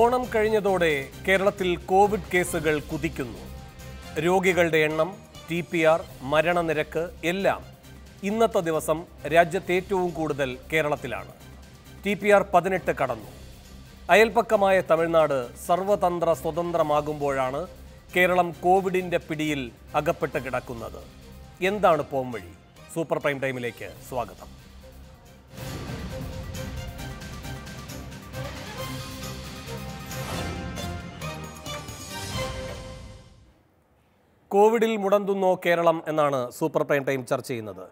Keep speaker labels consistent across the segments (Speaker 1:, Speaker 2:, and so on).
Speaker 1: ഓണം കഴിഞ്ഞതോടെ കേരളത്തിൽ കോവിഡ് കേസുകൾ കുതിക്കുന്നു രോഗികളുടെ എണ്ണം ടി പി ആർ മരണനിരക്ക് എല്ലാം ഇന്നത്തെ ദിവസം രാജ്യത്ത് ഏറ്റവും കൂടുതൽ കേരളത്തിലാണ് ടി പി ആർ പതിനെട്ട് കടന്നു അയൽപ്പക്കമായ തമിഴ്നാട് സർവതന്ത്ര സ്വതന്ത്രമാകുമ്പോഴാണ് കേരളം കോവിഡിൻ്റെ പിടിയിൽ അകപ്പെട്ട് കിടക്കുന്നത് എന്താണ് പോംവഴി സൂപ്പർ പ്രൈം ടൈമിലേക്ക് സ്വാഗതം കോവിഡിൽ മുടന്തുന്നോ കേരളം എന്നാണ് സൂപ്പർ പ്രൈം ടൈം ചർച്ച ചെയ്യുന്നത്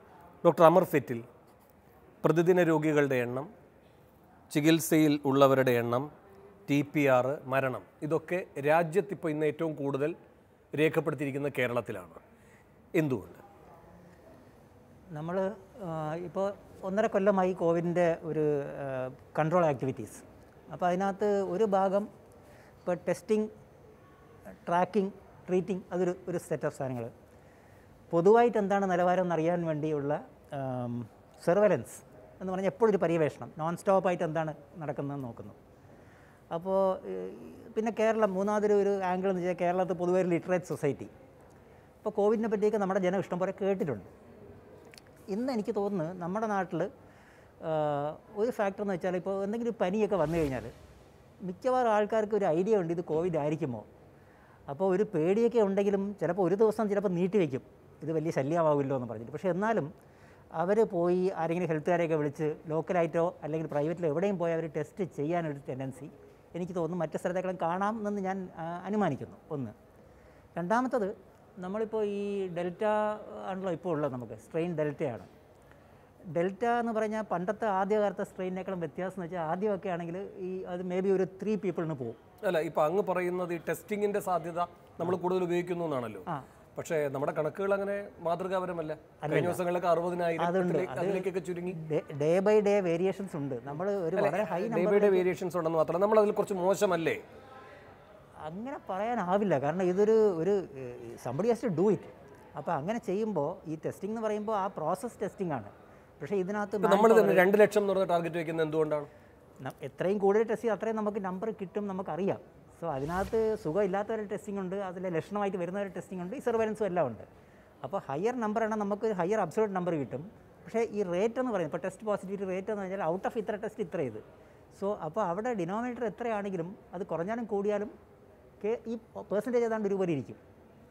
Speaker 1: ഡോക്ടർ അമർ ഫെറ്റിൽ പ്രതിദിന രോഗികളുടെ എണ്ണം ചികിത്സയിൽ ഉള്ളവരുടെ എണ്ണം ടി പി ആർ മരണം ഇതൊക്കെ രാജ്യത്തിപ്പോൾ ഇന്ന് ഏറ്റവും കൂടുതൽ രേഖപ്പെടുത്തിയിരിക്കുന്ന കേരളത്തിലാണ് എന്തുകൊണ്ട്
Speaker 2: നമ്മൾ ഇപ്പോൾ ഒന്നര കൊല്ലമായി കോവിഡിൻ്റെ ഒരു കൺട്രോൾ ആക്ടിവിറ്റീസ് അപ്പോൾ അതിനകത്ത് ഒരു ഭാഗം ഇപ്പോൾ ടെസ്റ്റിംഗ് ട്രാക്കിംഗ് ട്രീറ്റിംഗ് അതൊരു ഒരു സെറ്റ് ഓഫ് സാധനങ്ങൾ പൊതുവായിട്ട് എന്താണ് നിലവാരം എന്നറിയാൻ വേണ്ടിയുള്ള സെർവലൻസ് എന്ന് പറഞ്ഞാൽ എപ്പോഴൊരു പര്യവേഷണം നോൺ സ്റ്റോപ്പായിട്ട് എന്താണ് നടക്കുന്നതെന്ന് നോക്കുന്നു അപ്പോൾ പിന്നെ കേരളം മൂന്നാമതൊരു ഒരു ആംഗിൾ എന്ന് വെച്ചാൽ കേരളത്തിൽ പൊതുവെ ഒരു ലിറ്ററേറ്റ് സൊസൈറ്റി ഇപ്പോൾ കോവിഡിനെ പറ്റിയൊക്കെ നമ്മുടെ ജനം ഇഷ്ടം പോലെ കേട്ടിട്ടുണ്ട് ഇന്ന് എനിക്ക് തോന്നുന്നു നമ്മുടെ നാട്ടിൽ ഒരു ഫാക്ടർ എന്ന് വെച്ചാൽ ഇപ്പോൾ എന്തെങ്കിലും പനിയൊക്കെ വന്നു കഴിഞ്ഞാൽ മിക്കവാറും ആൾക്കാർക്ക് ഒരു ഐഡിയ ഉണ്ട് ഇത് കോവിഡ് ആയിരിക്കുമോ അപ്പോൾ ഒരു പേടിയൊക്കെ ഉണ്ടെങ്കിലും ചിലപ്പോൾ ഒരു ദിവസം ചിലപ്പോൾ നീട്ടിവെക്കും ഇത് വലിയ ശല്യമാവില്ലോ എന്ന് പറഞ്ഞിട്ട് പക്ഷേ എന്നാലും അവർ പോയി ആരെങ്കിലും ഹെൽത്തുകാരെയൊക്കെ വിളിച്ച് ലോക്കലായിട്ടോ അല്ലെങ്കിൽ പ്രൈവറ്റിലോ എവിടെയും പോയി അവർ ടെസ്റ്റ് ചെയ്യാനൊരു ടെൻഡൻസി എനിക്ക് തോന്നുന്നു മറ്റ് സ്ഥലത്തേക്കാളും കാണാം എന്ന് ഞാൻ അനുമാനിക്കുന്നു ഒന്ന് രണ്ടാമത്തത് നമ്മളിപ്പോൾ ഈ ഡെൽറ്റ ആണല്ലോ ഇപ്പോൾ ഉള്ളത് നമുക്ക് സ്ട്രെയിൻ ഡെൽറ്റയാണ് ഡെൽറ്റ എന്ന് പറഞ്ഞാൽ പണ്ടത്തെ ആദ്യകാലത്തെ സ്ട്രെയിനേക്കാളും വ്യത്യാസം എന്ന് വെച്ചാൽ ആദ്യമൊക്കെ ആണെങ്കിൽ ഈ അത് മേ ബി ഒരു ത്രീ പീപ്പിളിന് പോകും
Speaker 1: അല്ല ഇപ്പൊ അങ്ങ് പറയുന്നത് ഈ ടെസ്റ്റിംഗിന്റെ സാധ്യത നമ്മൾ കൂടുതൽ ഉപയോഗിക്കുന്നു എന്നാണല്ലോ പക്ഷേ നമ്മുടെ കണക്കുകൾ അങ്ങനെ മാതൃകാപരമല്ല കഴിഞ്ഞ ദിവസങ്ങളിലൊക്കെ അറുപതിനായിരത്തിലേക്കൊക്കെ ചുരുങ്ങി
Speaker 2: ഡേ ബൈ ഡേ വേരിയേഷൻസ് ഉണ്ട് നമ്മൾ ഒരു വളരെ high day by day
Speaker 1: variations ഉണ്ടെന്ന് മാത്രമല്ല നമ്മൾ അതിൽ കുറച്ച് മോശമല്ലേ
Speaker 2: അങ്ങനെ പറയാനാവില്ല കാരണം ഇതൊരു ഒരു somebody has to do it അപ്പോൾ അങ്ങനെ ചെയ്യുമ്പോൾ ഈ ടെസ്റ്റിംഗ് എന്ന് പറയുമ്പോൾ ആ പ്രോസസ് ടെസ്റ്റിംഗ് ആണ് പക്ഷേ ഇതിനകത്ത് നമ്മൾ രണ്ട് ലക്ഷം എന്ന് പറഞ്ഞ
Speaker 1: ടാർഗറ്റ് വയ്ക്കുന്നത് എന്തുകൊണ്ടാണ്
Speaker 2: എത്രയും കൂടുതൽ ടെസ്റ്റ് ചെയ്ത് അത്രയും നമുക്ക് നമ്പർ കിട്ടും നമുക്കറിയാം സോ അതിനകത്ത് സുഖമില്ലാത്തവരെ ടെസ്റ്റിംഗ് ഉണ്ട് അതിൽ ലക്ഷണമായിട്ട് വരുന്നവരെ ടെസ്റ്റിംഗ് ഉണ്ട് ഈ സർവൈലൻസും എല്ലാം ഉണ്ട് അപ്പോൾ ഹയർ നമ്പർ ആണ് നമുക്ക് ഹയർ അബ്സോൾട്ട് നമ്പർ കിട്ടും പക്ഷേ ഈ റേറ്റ് എന്ന് പറയുന്നത് ഇപ്പോൾ ടെസ്റ്റ് പോസിറ്റിവിറ്റി റേറ്റ് എന്ന് പറഞ്ഞാൽ ഔട്ട് ഓഫ് ഇത്ര ടെസ്റ്റ് ഇത്ര ഇത് സോ അപ്പോൾ അവിടെ ഡിനോമിനേറ്റർ എത്രയാണെങ്കിലും അത് കുറഞ്ഞാലും കൂടിയാലും ഈ പെർസെൻറ്റേജ് ഏതാണ്ട് ഒരുപോലെ ഇരിക്കും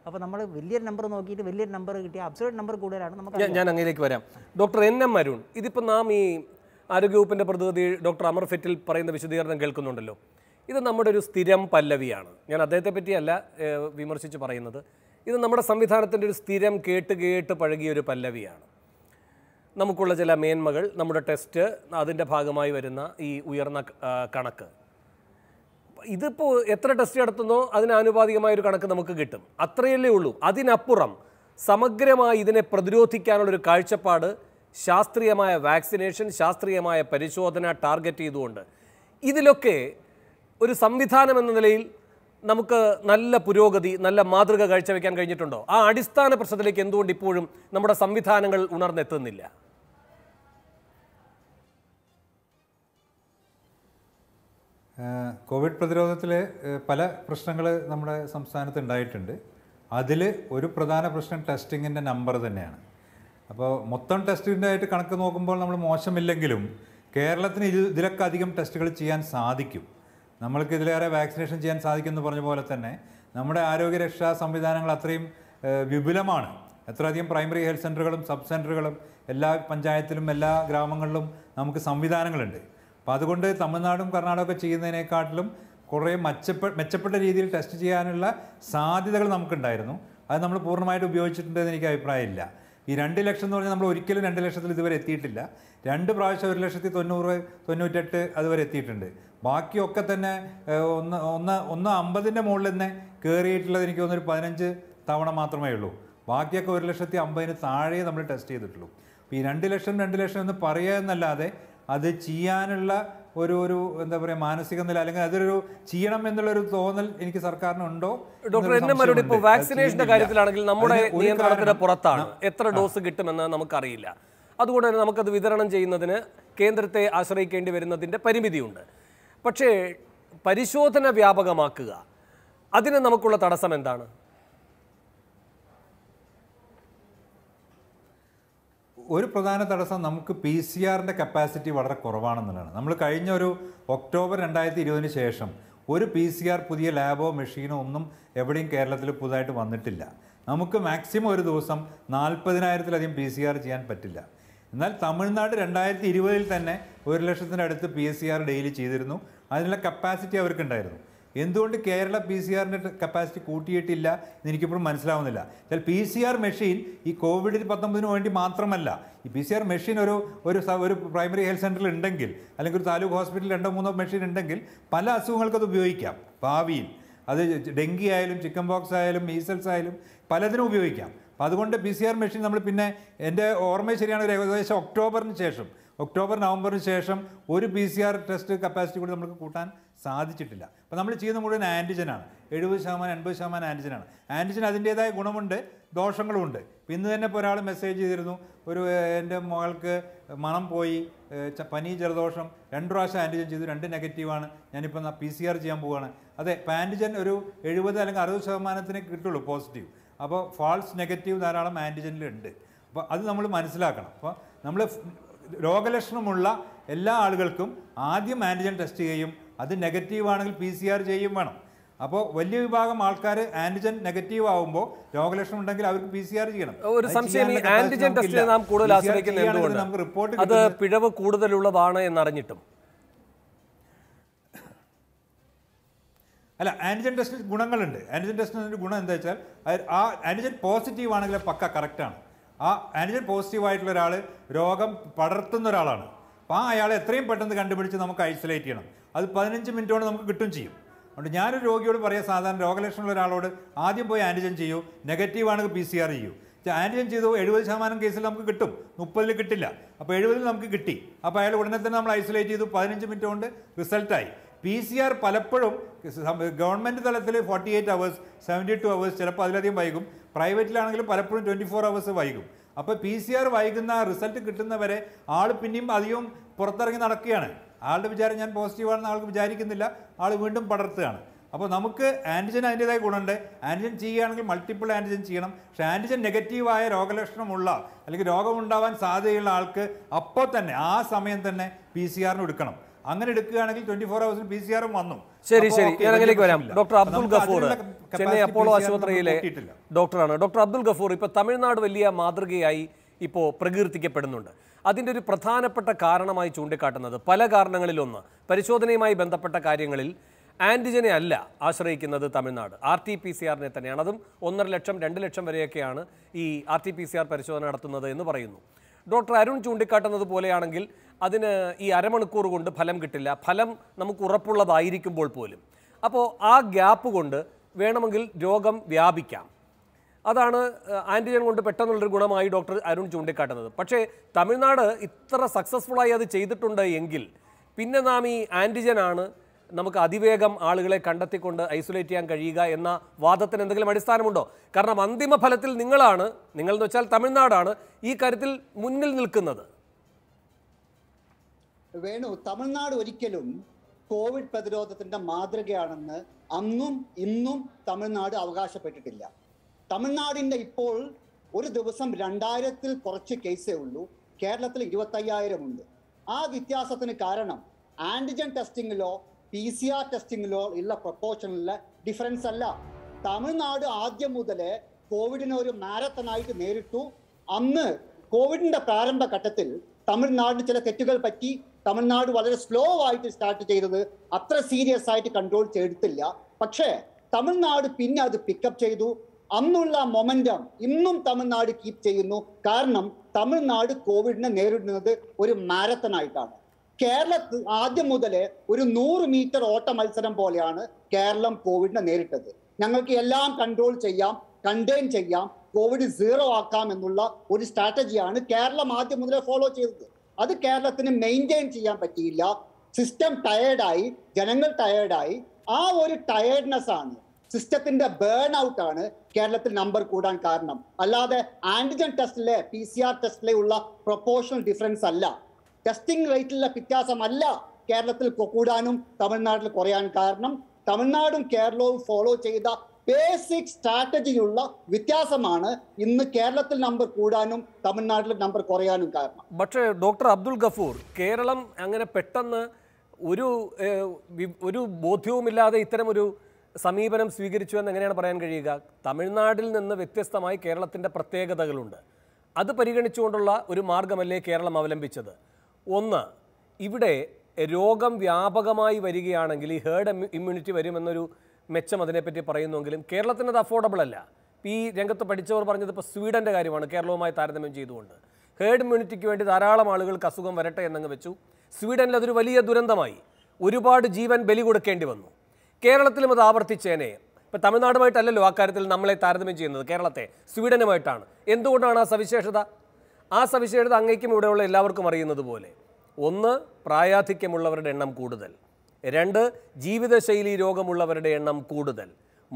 Speaker 2: അപ്പോൾ നമ്മൾ വലിയൊരു നമ്പർ നോക്കിയിട്ട് വലിയൊരു നമ്പർ കിട്ടിയ അബ്സോൾട്ട് നമ്പർ കൂടുതലാണ് നമുക്ക് ഞാൻ
Speaker 1: അങ്ങനെയിലേക്ക് വരാം ഡോക്ടർ എൻ എം അരുൺ ഇതിപ്പോൾ നാം ഈ ആരോഗ്യവകുപ്പിൻ്റെ പ്രതിനിധി ഡോക്ടർ അമർ ഫെറ്റിൽ പറയുന്ന വിശദീകരണം കേൾക്കുന്നുണ്ടല്ലോ ഇത് നമ്മുടെ ഒരു സ്ഥിരം പല്ലവിയാണ് ഞാൻ അദ്ദേഹത്തെ പറ്റിയല്ല വിമർശിച്ച് പറയുന്നത് ഇത് നമ്മുടെ സംവിധാനത്തിൻ്റെ ഒരു സ്ഥിരം കേട്ട് കേട്ട് പഴകിയ ഒരു പല്ലവിയാണ് നമുക്കുള്ള ചില മേന്മകൾ നമ്മുടെ ടെസ്റ്റ് അതിൻ്റെ ഭാഗമായി വരുന്ന ഈ ഉയർന്ന കണക്ക് ഇതിപ്പോൾ എത്ര ടെസ്റ്റ് നടത്തുന്നോ അതിന് ഒരു കണക്ക് നമുക്ക് കിട്ടും അത്രയല്ലേ ഉള്ളൂ അതിനപ്പുറം സമഗ്രമായി ഇതിനെ പ്രതിരോധിക്കാനുള്ളൊരു കാഴ്ചപ്പാട് ശാസ്ത്രീയമായ വാക്സിനേഷൻ ശാസ്ത്രീയമായ പരിശോധന ടാർഗറ്റ് ചെയ്തുകൊണ്ട് ഇതിലൊക്കെ ഒരു സംവിധാനം എന്ന നിലയിൽ നമുക്ക് നല്ല പുരോഗതി നല്ല മാതൃക കാഴ്ചവെക്കാൻ കഴിഞ്ഞിട്ടുണ്ടോ ആ അടിസ്ഥാന പ്രശ്നത്തിലേക്ക് എന്തുകൊണ്ട് ഇപ്പോഴും നമ്മുടെ സംവിധാനങ്ങൾ ഉണർന്നെത്തുന്നില്ല
Speaker 3: കോവിഡ് പ്രതിരോധത്തിലെ പല പ്രശ്നങ്ങൾ നമ്മുടെ സംസ്ഥാനത്ത് ഉണ്ടായിട്ടുണ്ട് അതിൽ ഒരു പ്രധാന പ്രശ്നം ടെസ്റ്റിങ്ങിൻ്റെ നമ്പർ തന്നെയാണ് അപ്പോൾ മൊത്തം ടെസ്റ്റിൻ്റെ ആയിട്ട് കണക്ക് നോക്കുമ്പോൾ നമ്മൾ മോശമില്ലെങ്കിലും കേരളത്തിന് ഇതിലൊക്കെ അധികം ടെസ്റ്റുകൾ ചെയ്യാൻ സാധിക്കും നമ്മൾക്ക് ഇതിലേറെ വാക്സിനേഷൻ ചെയ്യാൻ സാധിക്കും എന്ന് പറഞ്ഞ പോലെ തന്നെ നമ്മുടെ ആരോഗ്യരക്ഷാ സംവിധാനങ്ങൾ അത്രയും വിപുലമാണ് എത്രയധികം പ്രൈമറി ഹെൽത്ത് സെൻ്ററുകളും സബ് സെൻ്ററുകളും എല്ലാ പഞ്ചായത്തിലും എല്ലാ ഗ്രാമങ്ങളിലും നമുക്ക് സംവിധാനങ്ങളുണ്ട് അപ്പോൾ അതുകൊണ്ട് തമിഴ്നാടും കർണാടകമൊക്കെ ചെയ്യുന്നതിനേക്കാട്ടിലും കുറേ മെച്ചപ്പെട്ട മെച്ചപ്പെട്ട രീതിയിൽ ടെസ്റ്റ് ചെയ്യാനുള്ള സാധ്യതകൾ നമുക്കുണ്ടായിരുന്നു അത് നമ്മൾ പൂർണ്ണമായിട്ട് ഉപയോഗിച്ചിട്ടുണ്ടെന്ന് എനിക്ക് അഭിപ്രായമില്ല ഈ രണ്ട് ലക്ഷം എന്ന് പറഞ്ഞാൽ നമ്മൾ ഒരിക്കലും രണ്ട് ലക്ഷത്തിൽ ഇതുവരെ എത്തിയിട്ടില്ല രണ്ട് പ്രാവശ്യം ഒരു ലക്ഷത്തി തൊണ്ണൂറ് തൊണ്ണൂറ്റെട്ട് അതുവരെ എത്തിയിട്ടുണ്ട് ബാക്കിയൊക്കെ തന്നെ ഒന്ന് ഒന്ന് ഒന്ന് അമ്പതിൻ്റെ മുകളിൽ തന്നെ കയറിയിട്ടുള്ളത് എനിക്ക് തോന്നുന്നൊരു പതിനഞ്ച് തവണ മാത്രമേ ഉള്ളൂ ബാക്കിയൊക്കെ ഒരു ലക്ഷത്തി അമ്പതിന് താഴെ നമ്മൾ ടെസ്റ്റ് ചെയ്തിട്ടുള്ളൂ അപ്പോൾ ഈ രണ്ട് ലക്ഷം രണ്ട് ലക്ഷം എന്ന് പറയുക എന്നല്ലാതെ അത് ചെയ്യാനുള്ള ഒരു ഒരു എന്താ പറയുക മാനസിക നില അല്ലെങ്കിൽ അതൊരു ചെയ്യണം എന്നുള്ളൊരു തോന്നൽ എനിക്ക് സർക്കാരിനുണ്ടോ ഡോക്ടർ എന്നെ മറുപടി ഇപ്പോൾ വാക്സിനേഷന്റെ കാര്യത്തിലാണെങ്കിൽ നമ്മുടെ നിയന്ത്രണത്തിന്
Speaker 1: പുറത്താണ് എത്ര ഡോസ് കിട്ടുമെന്ന് നമുക്കറിയില്ല അതുകൊണ്ട് തന്നെ നമുക്കത് വിതരണം ചെയ്യുന്നതിന് കേന്ദ്രത്തെ ആശ്രയിക്കേണ്ടി വരുന്നതിൻ്റെ പരിമിതിയുണ്ട് പക്ഷേ പരിശോധന വ്യാപകമാക്കുക അതിന് നമുക്കുള്ള തടസ്സം എന്താണ്
Speaker 3: ഒരു പ്രധാന തടസ്സം നമുക്ക് പി സി ആറിൻ്റെ കപ്പാസിറ്റി വളരെ കുറവാണെന്നുള്ളതാണ് നമ്മൾ കഴിഞ്ഞ ഒരു ഒക്ടോബർ രണ്ടായിരത്തി ഇരുപതിന് ശേഷം ഒരു പി സി ആർ പുതിയ ലാബോ മെഷീനോ ഒന്നും എവിടെയും കേരളത്തിൽ പുതുതായിട്ട് വന്നിട്ടില്ല നമുക്ക് മാക്സിമം ഒരു ദിവസം നാൽപ്പതിനായിരത്തിലധികം പി സി ആർ ചെയ്യാൻ പറ്റില്ല എന്നാൽ തമിഴ്നാട് രണ്ടായിരത്തി ഇരുപതിൽ തന്നെ ഒരു ലക്ഷത്തിനടുത്ത് P S C R daily ചെയ്തിരുന്നു അതിനുള്ള കപ്പാസിറ്റി അവർക്കുണ്ടായിരുന്നു എന്തുകൊണ്ട് കേരള പി സി ആറിൻ്റെ കപ്പാസിറ്റി കൂട്ടിയിട്ടില്ല എനിക്കിപ്പോഴും മനസ്സിലാവുന്നില്ല എന്നാൽ പി സി ആർ മെഷീൻ ഈ കോവിഡ് പത്തൊമ്പതിന് വേണ്ടി മാത്രമല്ല ഈ പി സി ആർ മെഷീൻ ഒരു ഒരു ഒരു പ്രൈമറി ഹെൽത്ത് സെൻ്ററിൽ ഉണ്ടെങ്കിൽ അല്ലെങ്കിൽ ഒരു താലൂക്ക് ഹോസ്പിറ്റലിൽ രണ്ടോ മൂന്നോ മെഷീൻ ഉണ്ടെങ്കിൽ പല അസുഖങ്ങൾക്കത് ഉപയോഗിക്കാം ഭാവിയിൽ അത് ഡെങ്കി ആയാലും ചിക്കൻ ബോക്സ് ആയാലും മീസൽസ് ആയാലും പലതിനും ഉപയോഗിക്കാം അപ്പോൾ അതുകൊണ്ട് പി സി ആർ മെഷീൻ നമ്മൾ പിന്നെ എൻ്റെ ഓർമ്മ ശരിയാണ് ഒരു ഏകദേശം ഒക്ടോബറിന് ശേഷം ഒക്ടോബർ നവംബറിന് ശേഷം ഒരു P C R test capacity കൂടി നമുക്ക് കൂട്ടാൻ സാധിച്ചിട്ടില്ല അപ്പോൾ നമ്മൾ ചെയ്യുന്ന മുഴുവൻ ആൻറ്റിജനാണ് എഴുപത് ശതമാനം എൺപത് ശതമാനം ആൻറ്റിജനാണ് ആൻറ്റിജൻ അതിൻ്റേതായ ഗുണമുണ്ട് ദോഷങ്ങളുമുണ്ട് ഇന്ന് തന്നെ ഇപ്പോൾ ഒരാൾ മെസ്സേജ് ചെയ്തിരുന്നു ഒരു എൻ്റെ മകൾക്ക് മണം പോയി പനി ജലദോഷം രണ്ട് പ്രാവശ്യം ആൻറ്റിജൻ ചെയ്തു രണ്ട് നെഗറ്റീവാണ് ഞാനിപ്പോൾ പി സി ആർ ചെയ്യാൻ പോവുകയാണ് അതെ ഇപ്പോൾ ആൻറ്റിജൻ ഒരു എഴുപത് അല്ലെങ്കിൽ അറുപത് ശതമാനത്തിന് കിട്ടുള്ളൂ പോസിറ്റീവ് അപ്പോൾ ഫാൾസ് നെഗറ്റീവ് ധാരാളം ആൻറ്റിജനിലുണ്ട് അപ്പോൾ അത് നമ്മൾ മനസ്സിലാക്കണം അപ്പോൾ നമ്മൾ രോഗലക്ഷണമുള്ള എല്ലാ ആളുകൾക്കും ആദ്യം ആൻറ്റിജൻ ടെസ്റ്റ് ചെയ്യും അത് നെഗറ്റീവ് ആണെങ്കിൽ പി സി ആർ ചെയ്യും വേണം അപ്പോൾ വലിയ വിഭാഗം ആൾക്കാർ ആന്റിജൻ നെഗറ്റീവ് ആകുമ്പോൾ രോഗലക്ഷണം ഉണ്ടെങ്കിൽ അവർക്ക് പി സി ആർ ചെയ്യണം ഒരു സംശയം ആന്റിജൻ കൂടുതൽ റിപ്പോർട്ട് പിഴവ് കൂടുതലുള്ളതാണ് എന്നറിഞ്ഞിട്ടും അല്ല ആന്റിജൻ ടെസ്റ്റിന് ഗുണങ്ങളുണ്ട് ആന്റിജൻ ടെസ്റ്റിന് ഗുണം എന്താ വെച്ചാൽ ആ ആന്റിജൻ പോസിറ്റീവ് ആണെങ്കിൽ പക്ക കറക്റ്റാണ് ആ ആന്റിജൻ പോസിറ്റീവ് ആയിട്ടുള്ള ഒരാൾ രോഗം പടർത്തുന്ന ഒരാളാണ് അപ്പോൾ ആ അയാളെ എത്രയും പെട്ടെന്ന് കണ്ടുപിടിച്ച് നമുക്ക് ഐസൊലേറ്റ് ചെയ്യണം അത് പതിനഞ്ച് മിനിറ്റ് കൊണ്ട് നമുക്ക് കിട്ടും ചെയ്യും അതുകൊണ്ട് ഞാനൊരു രോഗിയോട് പറയാം സാധാരണ രോഗലക്ഷണമുള്ള ഒരാളോട് ആദ്യം പോയി ആൻറ്റിജൻ ചെയ്യൂ നെഗറ്റീവ് ആണെങ്കിൽ പി സി ആർ ചെയ്യൂ ആൻറ്റിജൻ ചെയ്തു എഴുപത് ശതമാനം കേസിൽ നമുക്ക് കിട്ടും മുപ്പതിൽ കിട്ടില്ല അപ്പോൾ എഴുപതിൽ നമുക്ക് കിട്ടി അപ്പോൾ അയാൾ ഉടനെ തന്നെ നമ്മൾ ഐസൊലേറ്റ് ചെയ്തു പതിനഞ്ച് മിനിറ്റ് കൊണ്ട് റിസൾട്ടായി പി സി ആർ പലപ്പോഴും ഗവൺമെൻറ് തലത്തിൽ forty eight hours seventy two hours ചിലപ്പോൾ അതിലധികം വൈകും പ്രൈവറ്റിലാണെങ്കിലും പലപ്പോഴും ട്വൻറ്റി ഫോർ അവേഴ്സ് വൈകും അപ്പോൾ പി സി ആർ വൈകുന്ന റിസൾട്ട് കിട്ടുന്നവരെ ആൾ പിന്നെയും അധികം പുറത്തിറങ്ങി നടക്കുകയാണ് ആളുടെ വിചാരം ഞാൻ പോസിറ്റീവാണെന്ന് ആൾക്ക് വിചാരിക്കുന്നില്ല ആൾ വീണ്ടും പടർത്തുകയാണ് അപ്പോൾ നമുക്ക് ആൻറ്റിജൻ അതിൻ്റെതായ ഗുണമുണ്ട് ആൻറ്റിജൻ ചെയ്യുകയാണെങ്കിൽ മൾട്ടിപ്പിൾ ആൻറ്റിജൻ ചെയ്യണം പക്ഷേ ആൻറ്റിജൻ നെഗറ്റീവായ രോഗലക്ഷണമുള്ള അല്ലെങ്കിൽ രോഗമുണ്ടാവാൻ സാധ്യതയുള്ള ആൾക്ക് അപ്പോൾ തന്നെ ആ സമയം തന്നെ പി സി ആറിന് എടുക്കണം അങ്ങനെ എടുക്കുകയാണെങ്കിൽ ട്വന്റി ഫോർ അവേഴ്സിൽ പി സി ആറും വന്നു ശരി ശരി ഞാനതിലേക്ക് വരാം ഡോക്ടർ അബ്ദുൽ ഗഫൂർ ചെന്നൈ അപ്പോളോ ആശുപത്രിയിലെ
Speaker 1: ഡോക്ടറാണ് ഡോക്ടർ അബ്ദുൽ ഗഫൂർ ഇപ്പോൾ തമിഴ്നാട് വലിയ മാതൃകയായി ഇപ്പോൾ പ്രകീർത്തിക്കപ്പെടുന്നുണ്ട് അതിൻ്റെ ഒരു പ്രധാനപ്പെട്ട കാരണമായി ചൂണ്ടിക്കാട്ടുന്നത് പല കാരണങ്ങളിലൊന്ന് പരിശോധനയുമായി ബന്ധപ്പെട്ട കാര്യങ്ങളിൽ ആൻറ്റിജനെ അല്ല ആശ്രയിക്കുന്നത് Tamil Nadu R T P C ആറിനെ തന്നെയാണ് അതും ഒന്നര ലക്ഷം രണ്ട് ലക്ഷം വരെയൊക്കെയാണ് ഈ R T P C R പരിശോധന നടത്തുന്നത് എന്ന് പറയുന്നു ഡോക്ടർ അരുൺ ചൂണ്ടിക്കാട്ടുന്നത് പോലെയാണെങ്കിൽ അതിന് ഈ അരമണിക്കൂർ കൊണ്ട് ഫലം കിട്ടില്ല ഫലം നമുക്ക് ഉറപ്പുള്ളതായിരിക്കുമ്പോൾ പോലും അപ്പോൾ ആ ഗ്യാപ്പ് കൊണ്ട് വേണമെങ്കിൽ രോഗം വ്യാപിക്കാം അതാണ് ആൻറ്റിജൻ കൊണ്ട് പെട്ടെന്നുള്ളൊരു ഗുണമായി ഡോക്ടർ അരുൺ ചൂണ്ടിക്കാട്ടുന്നത് പക്ഷേ തമിഴ്നാട് ഇത്ര സക്സസ്ഫുള്ളായി അത് ചെയ്തിട്ടുണ്ട് എങ്കിൽ പിന്നെ നാം ഈ ആൻറ്റിജനാണ് നമുക്ക് അതിവേഗം ആളുകളെ കണ്ടെത്തിക്കൊണ്ട് ഐസൊലേറ്റ് ചെയ്യാൻ കഴിയുക എന്ന വാദത്തിന് എന്തെങ്കിലും അടിസ്ഥാനമുണ്ടോ കാരണം അന്തിമ ഫലത്തിൽ നിങ്ങളാണ് നിങ്ങളെന്ന് വെച്ചാൽ തമിഴ്നാടാണ് ഈ കാര്യത്തിൽ മുന്നിൽ നിൽക്കുന്നത്
Speaker 4: വേണു തമിഴ്നാട് ഒരിക്കലും കോവിഡ് പ്രതിരോധത്തിന്റെ മാതൃകയാണെന്ന് അന്നും ഇന്നും തമിഴ്നാട് അവകാശപ്പെട്ടിട്ടില്ല തമിഴ്നാടിന്റെ ഇപ്പോൾ ഒരു ദിവസം രണ്ടായിരത്തിൽ കുറച്ച് കേസേ ഉള്ളൂ കേരളത്തിൽ ഇരുപത്തയ്യായിരം ഉണ്ട് ആ വ്യത്യാസത്തിന് കാരണം ആന്റിജൻ ടെസ്റ്റിങ്ങിലോ പി സി ആർ ടെസ്റ്റിങ്ങിലോ ഉള്ള പ്രൊപ്പോർഷനിലെ ഡിഫറൻസ് അല്ല തമിഴ്നാട് ആദ്യം മുതലേ കോവിഡിനെ ഒരു മാരത്തനായിട്ട് നേരിട്ടു അന്ന് കോവിഡിന്റെ പ്രാരംഭ ഘട്ടത്തിൽ തമിഴ്നാടിന് ചില തെറ്റുകൾ പറ്റി തമിഴ്നാട് വളരെ സ്ലോ ആയിട്ട് സ്റ്റാർട്ട് ചെയ്തത് അത്ര സീരിയസ് ആയിട്ട് കൺട്രോൾ ചെയ്തിട്ടില്ല പക്ഷേ തമിഴ്നാട് പിന്നെ അത് പിക്കപ്പ് ചെയ്തു അന്നുള്ള മൊമെന്റം ഇന്നും തമിഴ്നാട് കീപ്പ് ചെയ്യുന്നു കാരണം തമിഴ്നാട് കോവിഡിനെ നേരിടുന്നത് ഒരു മാരത്തൺ ആയിട്ടാണ് കേരളത്തിൽ ആദ്യം മുതലേ ഒരു നൂറ് മീറ്റർ ഓട്ട മത്സരം പോലെയാണ് കേരളം കോവിഡിനെ നേരിട്ടത് ഞങ്ങൾക്ക് എല്ലാം കൺട്രോൾ ചെയ്യാം കണ്ടെയ്ൻ ചെയ്യാം കോവിഡ് സീറോ ആക്കാം എന്നുള്ള ഒരു സ്ട്രാറ്റജിയാണ് കേരളം ആദ്യം മുതലേ ഫോളോ ചെയ്തത് അത് കേരളത്തിന് മെയിൻറ്റെയിൻ ചെയ്യാൻ പറ്റിയില്ല സിസ്റ്റം ടയേർഡായി ജനങ്ങൾ ടയേർഡായി ആ ഒരു ടയേർഡ്നെസ് ആണ് സിസ്റ്റത്തിന്റെ ബേൺ ഔട്ട് ആണ് കേരളത്തിൽ നമ്പർ കൂടാൻ കാരണം അല്ലാതെ ആന്റിജൻ ടെസ്റ്റിലെ പി സി ആർ ടെസ്റ്റിലെ ഉള്ള പ്രൊപ്പോഷണൽ ഡിഫറൻസ് അല്ല ടെസ്റ്റിംഗ് റേറ്റിലെ വ്യത്യാസമല്ല കേരളത്തിൽ കൂടാനും തമിഴ്നാട്ടിൽ കുറയാൻ കാരണം തമിഴ്നാടും കേരളവും ഫോളോ ചെയ്ത ബേസിക് സ്ട്രാറ്റജിയുള്ള വ്യത്യാസമാണ് ഇന്ന് കേരളത്തിൽ നമ്പർ കൂടാനും തമിഴ്നാട്ടിൽ നമ്പർ കുറയാനും കാരണം പക്ഷേ ഡോക്ടർ അബ്ദുൾ ഗഫൂർ
Speaker 1: കേരളം അങ്ങനെ പെട്ടെന്ന് ഒരു ഒരു ബോധ്യവുമില്ലാതെ ഇത്തരമൊരു സമീപനം സ്വീകരിച്ചു എന്ന് എങ്ങനെയാണ് പറയാൻ കഴിയുക തമിഴ്നാട്ടിൽ നിന്ന് വ്യത്യസ്തമായി കേരളത്തിൻ്റെ പ്രത്യേകതകളുണ്ട് അത് പരിഗണിച്ചുകൊണ്ടുള്ള ഒരു മാർഗമല്ലേ കേരളം അവലംബിച്ചത് ഒന്ന് ഇവിടെ രോഗം വ്യാപകമായി വരികയാണെങ്കിൽ ഈ ഹേർഡ് ഇമ്മ്യൂണിറ്റി വരുമെന്നൊരു മെച്ചം അതിനെപ്പറ്റി പറയുന്നുവെങ്കിലും കേരളത്തിനത് അഫോർഡബിൾ അല്ല ഈ രംഗത്ത് പഠിച്ചവർ പറഞ്ഞത് ഇപ്പോൾ സ്വീഡൻ്റെ കാര്യമാണ് കേരളവുമായി താരതമ്യം ചെയ്തുകൊണ്ട് ഹേർഡ് ഇമ്മ്യൂണിറ്റിക്ക് വേണ്ടി ധാരാളം ആളുകൾക്ക് അസുഖം വരട്ടെ എന്നങ്ങ് വെച്ചു സ്വീഡനിൽ അതൊരു വലിയ ദുരന്തമായി ഒരുപാട് ജീവൻ ബലി കൊടുക്കേണ്ടി വന്നു കേരളത്തിലും അത് ആവർത്തിച്ചേനെ ഇപ്പം തമിഴ്നാടുമായിട്ടല്ലല്ലോ അക്കാര്യത്തിൽ നമ്മളെ താരതമ്യം ചെയ്യുന്നത് കേരളത്തെ സ്വീഡനുമായിട്ടാണ് എന്തുകൊണ്ടാണ് ആ സവിശേഷത ആ സവിശേഷത അങ്ങേക്കും ഇവിടെയുള്ള എല്ലാവർക്കും അറിയുന്നത് പോലെ ഒന്ന് പ്രായാധിക്യമുള്ളവരുടെ എണ്ണം കൂടുതൽ രണ്ട് ജീവിതശൈലി രോഗമുള്ളവരുടെ എണ്ണം കൂടുതൽ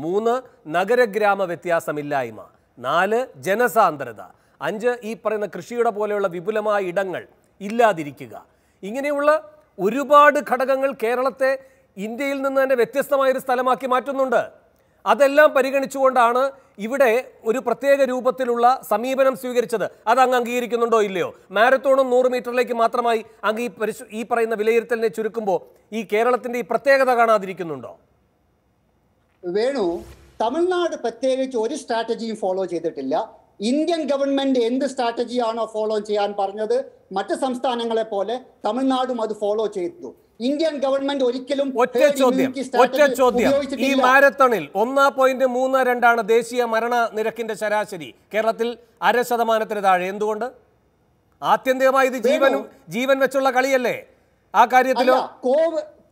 Speaker 1: മൂന്ന് നഗരഗ്രാമ വ്യത്യാസമില്ലായ്മ നാല് ജനസാന്ദ്രത അഞ്ച് ഈ പറയുന്ന കൃഷിയുടെ പോലെയുള്ള വിപുലമായ ഇടങ്ങൾ ഇല്ലാതിരിക്കുക ഇങ്ങനെയുള്ള ഒരുപാട് ഘടകങ്ങൾ കേരളത്തെ ഇന്ത്യയിൽ നിന്ന് തന്നെ വ്യത്യസ്തമായൊരു സ്ഥലമാക്കി മാറ്റുന്നുണ്ട് അതെല്ലാം പരിഗണിച്ചുകൊണ്ടാണ് ഇവിടെ ഒരു പ്രത്യേക രൂപത്തിലുള്ള സമീപനം സ്വീകരിച്ചത് അത് അങ്ങ് അംഗീകരിക്കുന്നുണ്ടോ ഇല്ലയോ മാരത്തോണും നൂറ് മീറ്ററിലേക്ക് മാത്രമായി അങ്ങ് ഈ പരിശു ഈ പറയുന്ന വിലയിരുത്തലിനെ ചുരുക്കുമ്പോൾ ഈ കേരളത്തിന്റെ ഈ പ്രത്യേകത കാണാതിരിക്കുന്നുണ്ടോ
Speaker 4: വേണു തമിഴ്നാട് പ്രത്യേകിച്ച് ഒരു സ്ട്രാറ്റജിയും ഫോളോ ചെയ്തിട്ടില്ല ഇന്ത്യൻ ഗവൺമെന്റ് എന്ത് സ്ട്രാറ്റജിയാണോ ഫോളോ ചെയ്യാൻ പറഞ്ഞത് മറ്റ് സംസ്ഥാനങ്ങളെ പോലെ തമിഴ്നാടും അത് ഫോളോ ചെയ്തു ഇന്ത്യൻ ഗവൺമെന്റ് ഒരിക്കലും ഒറ്റ ചോദ്യം ഒറ്റ ചോദ്യം ഈ
Speaker 1: മാരത്തണിൽ ഒന്നാം പോയിന്റ് മൂന്ന് രണ്ടാണ് ദേശീയ മരണ നിരക്കിന്റെ ശരാശരി കേരളത്തിൽ അര ശതമാനത്തിന് താഴെ എന്തുകൊണ്ട് ആത്യന്തികമായി ഇത് ജീവനും ജീവൻ വെച്ചുള്ള കളിയല്ലേ ആ കാര്യത്തിലോ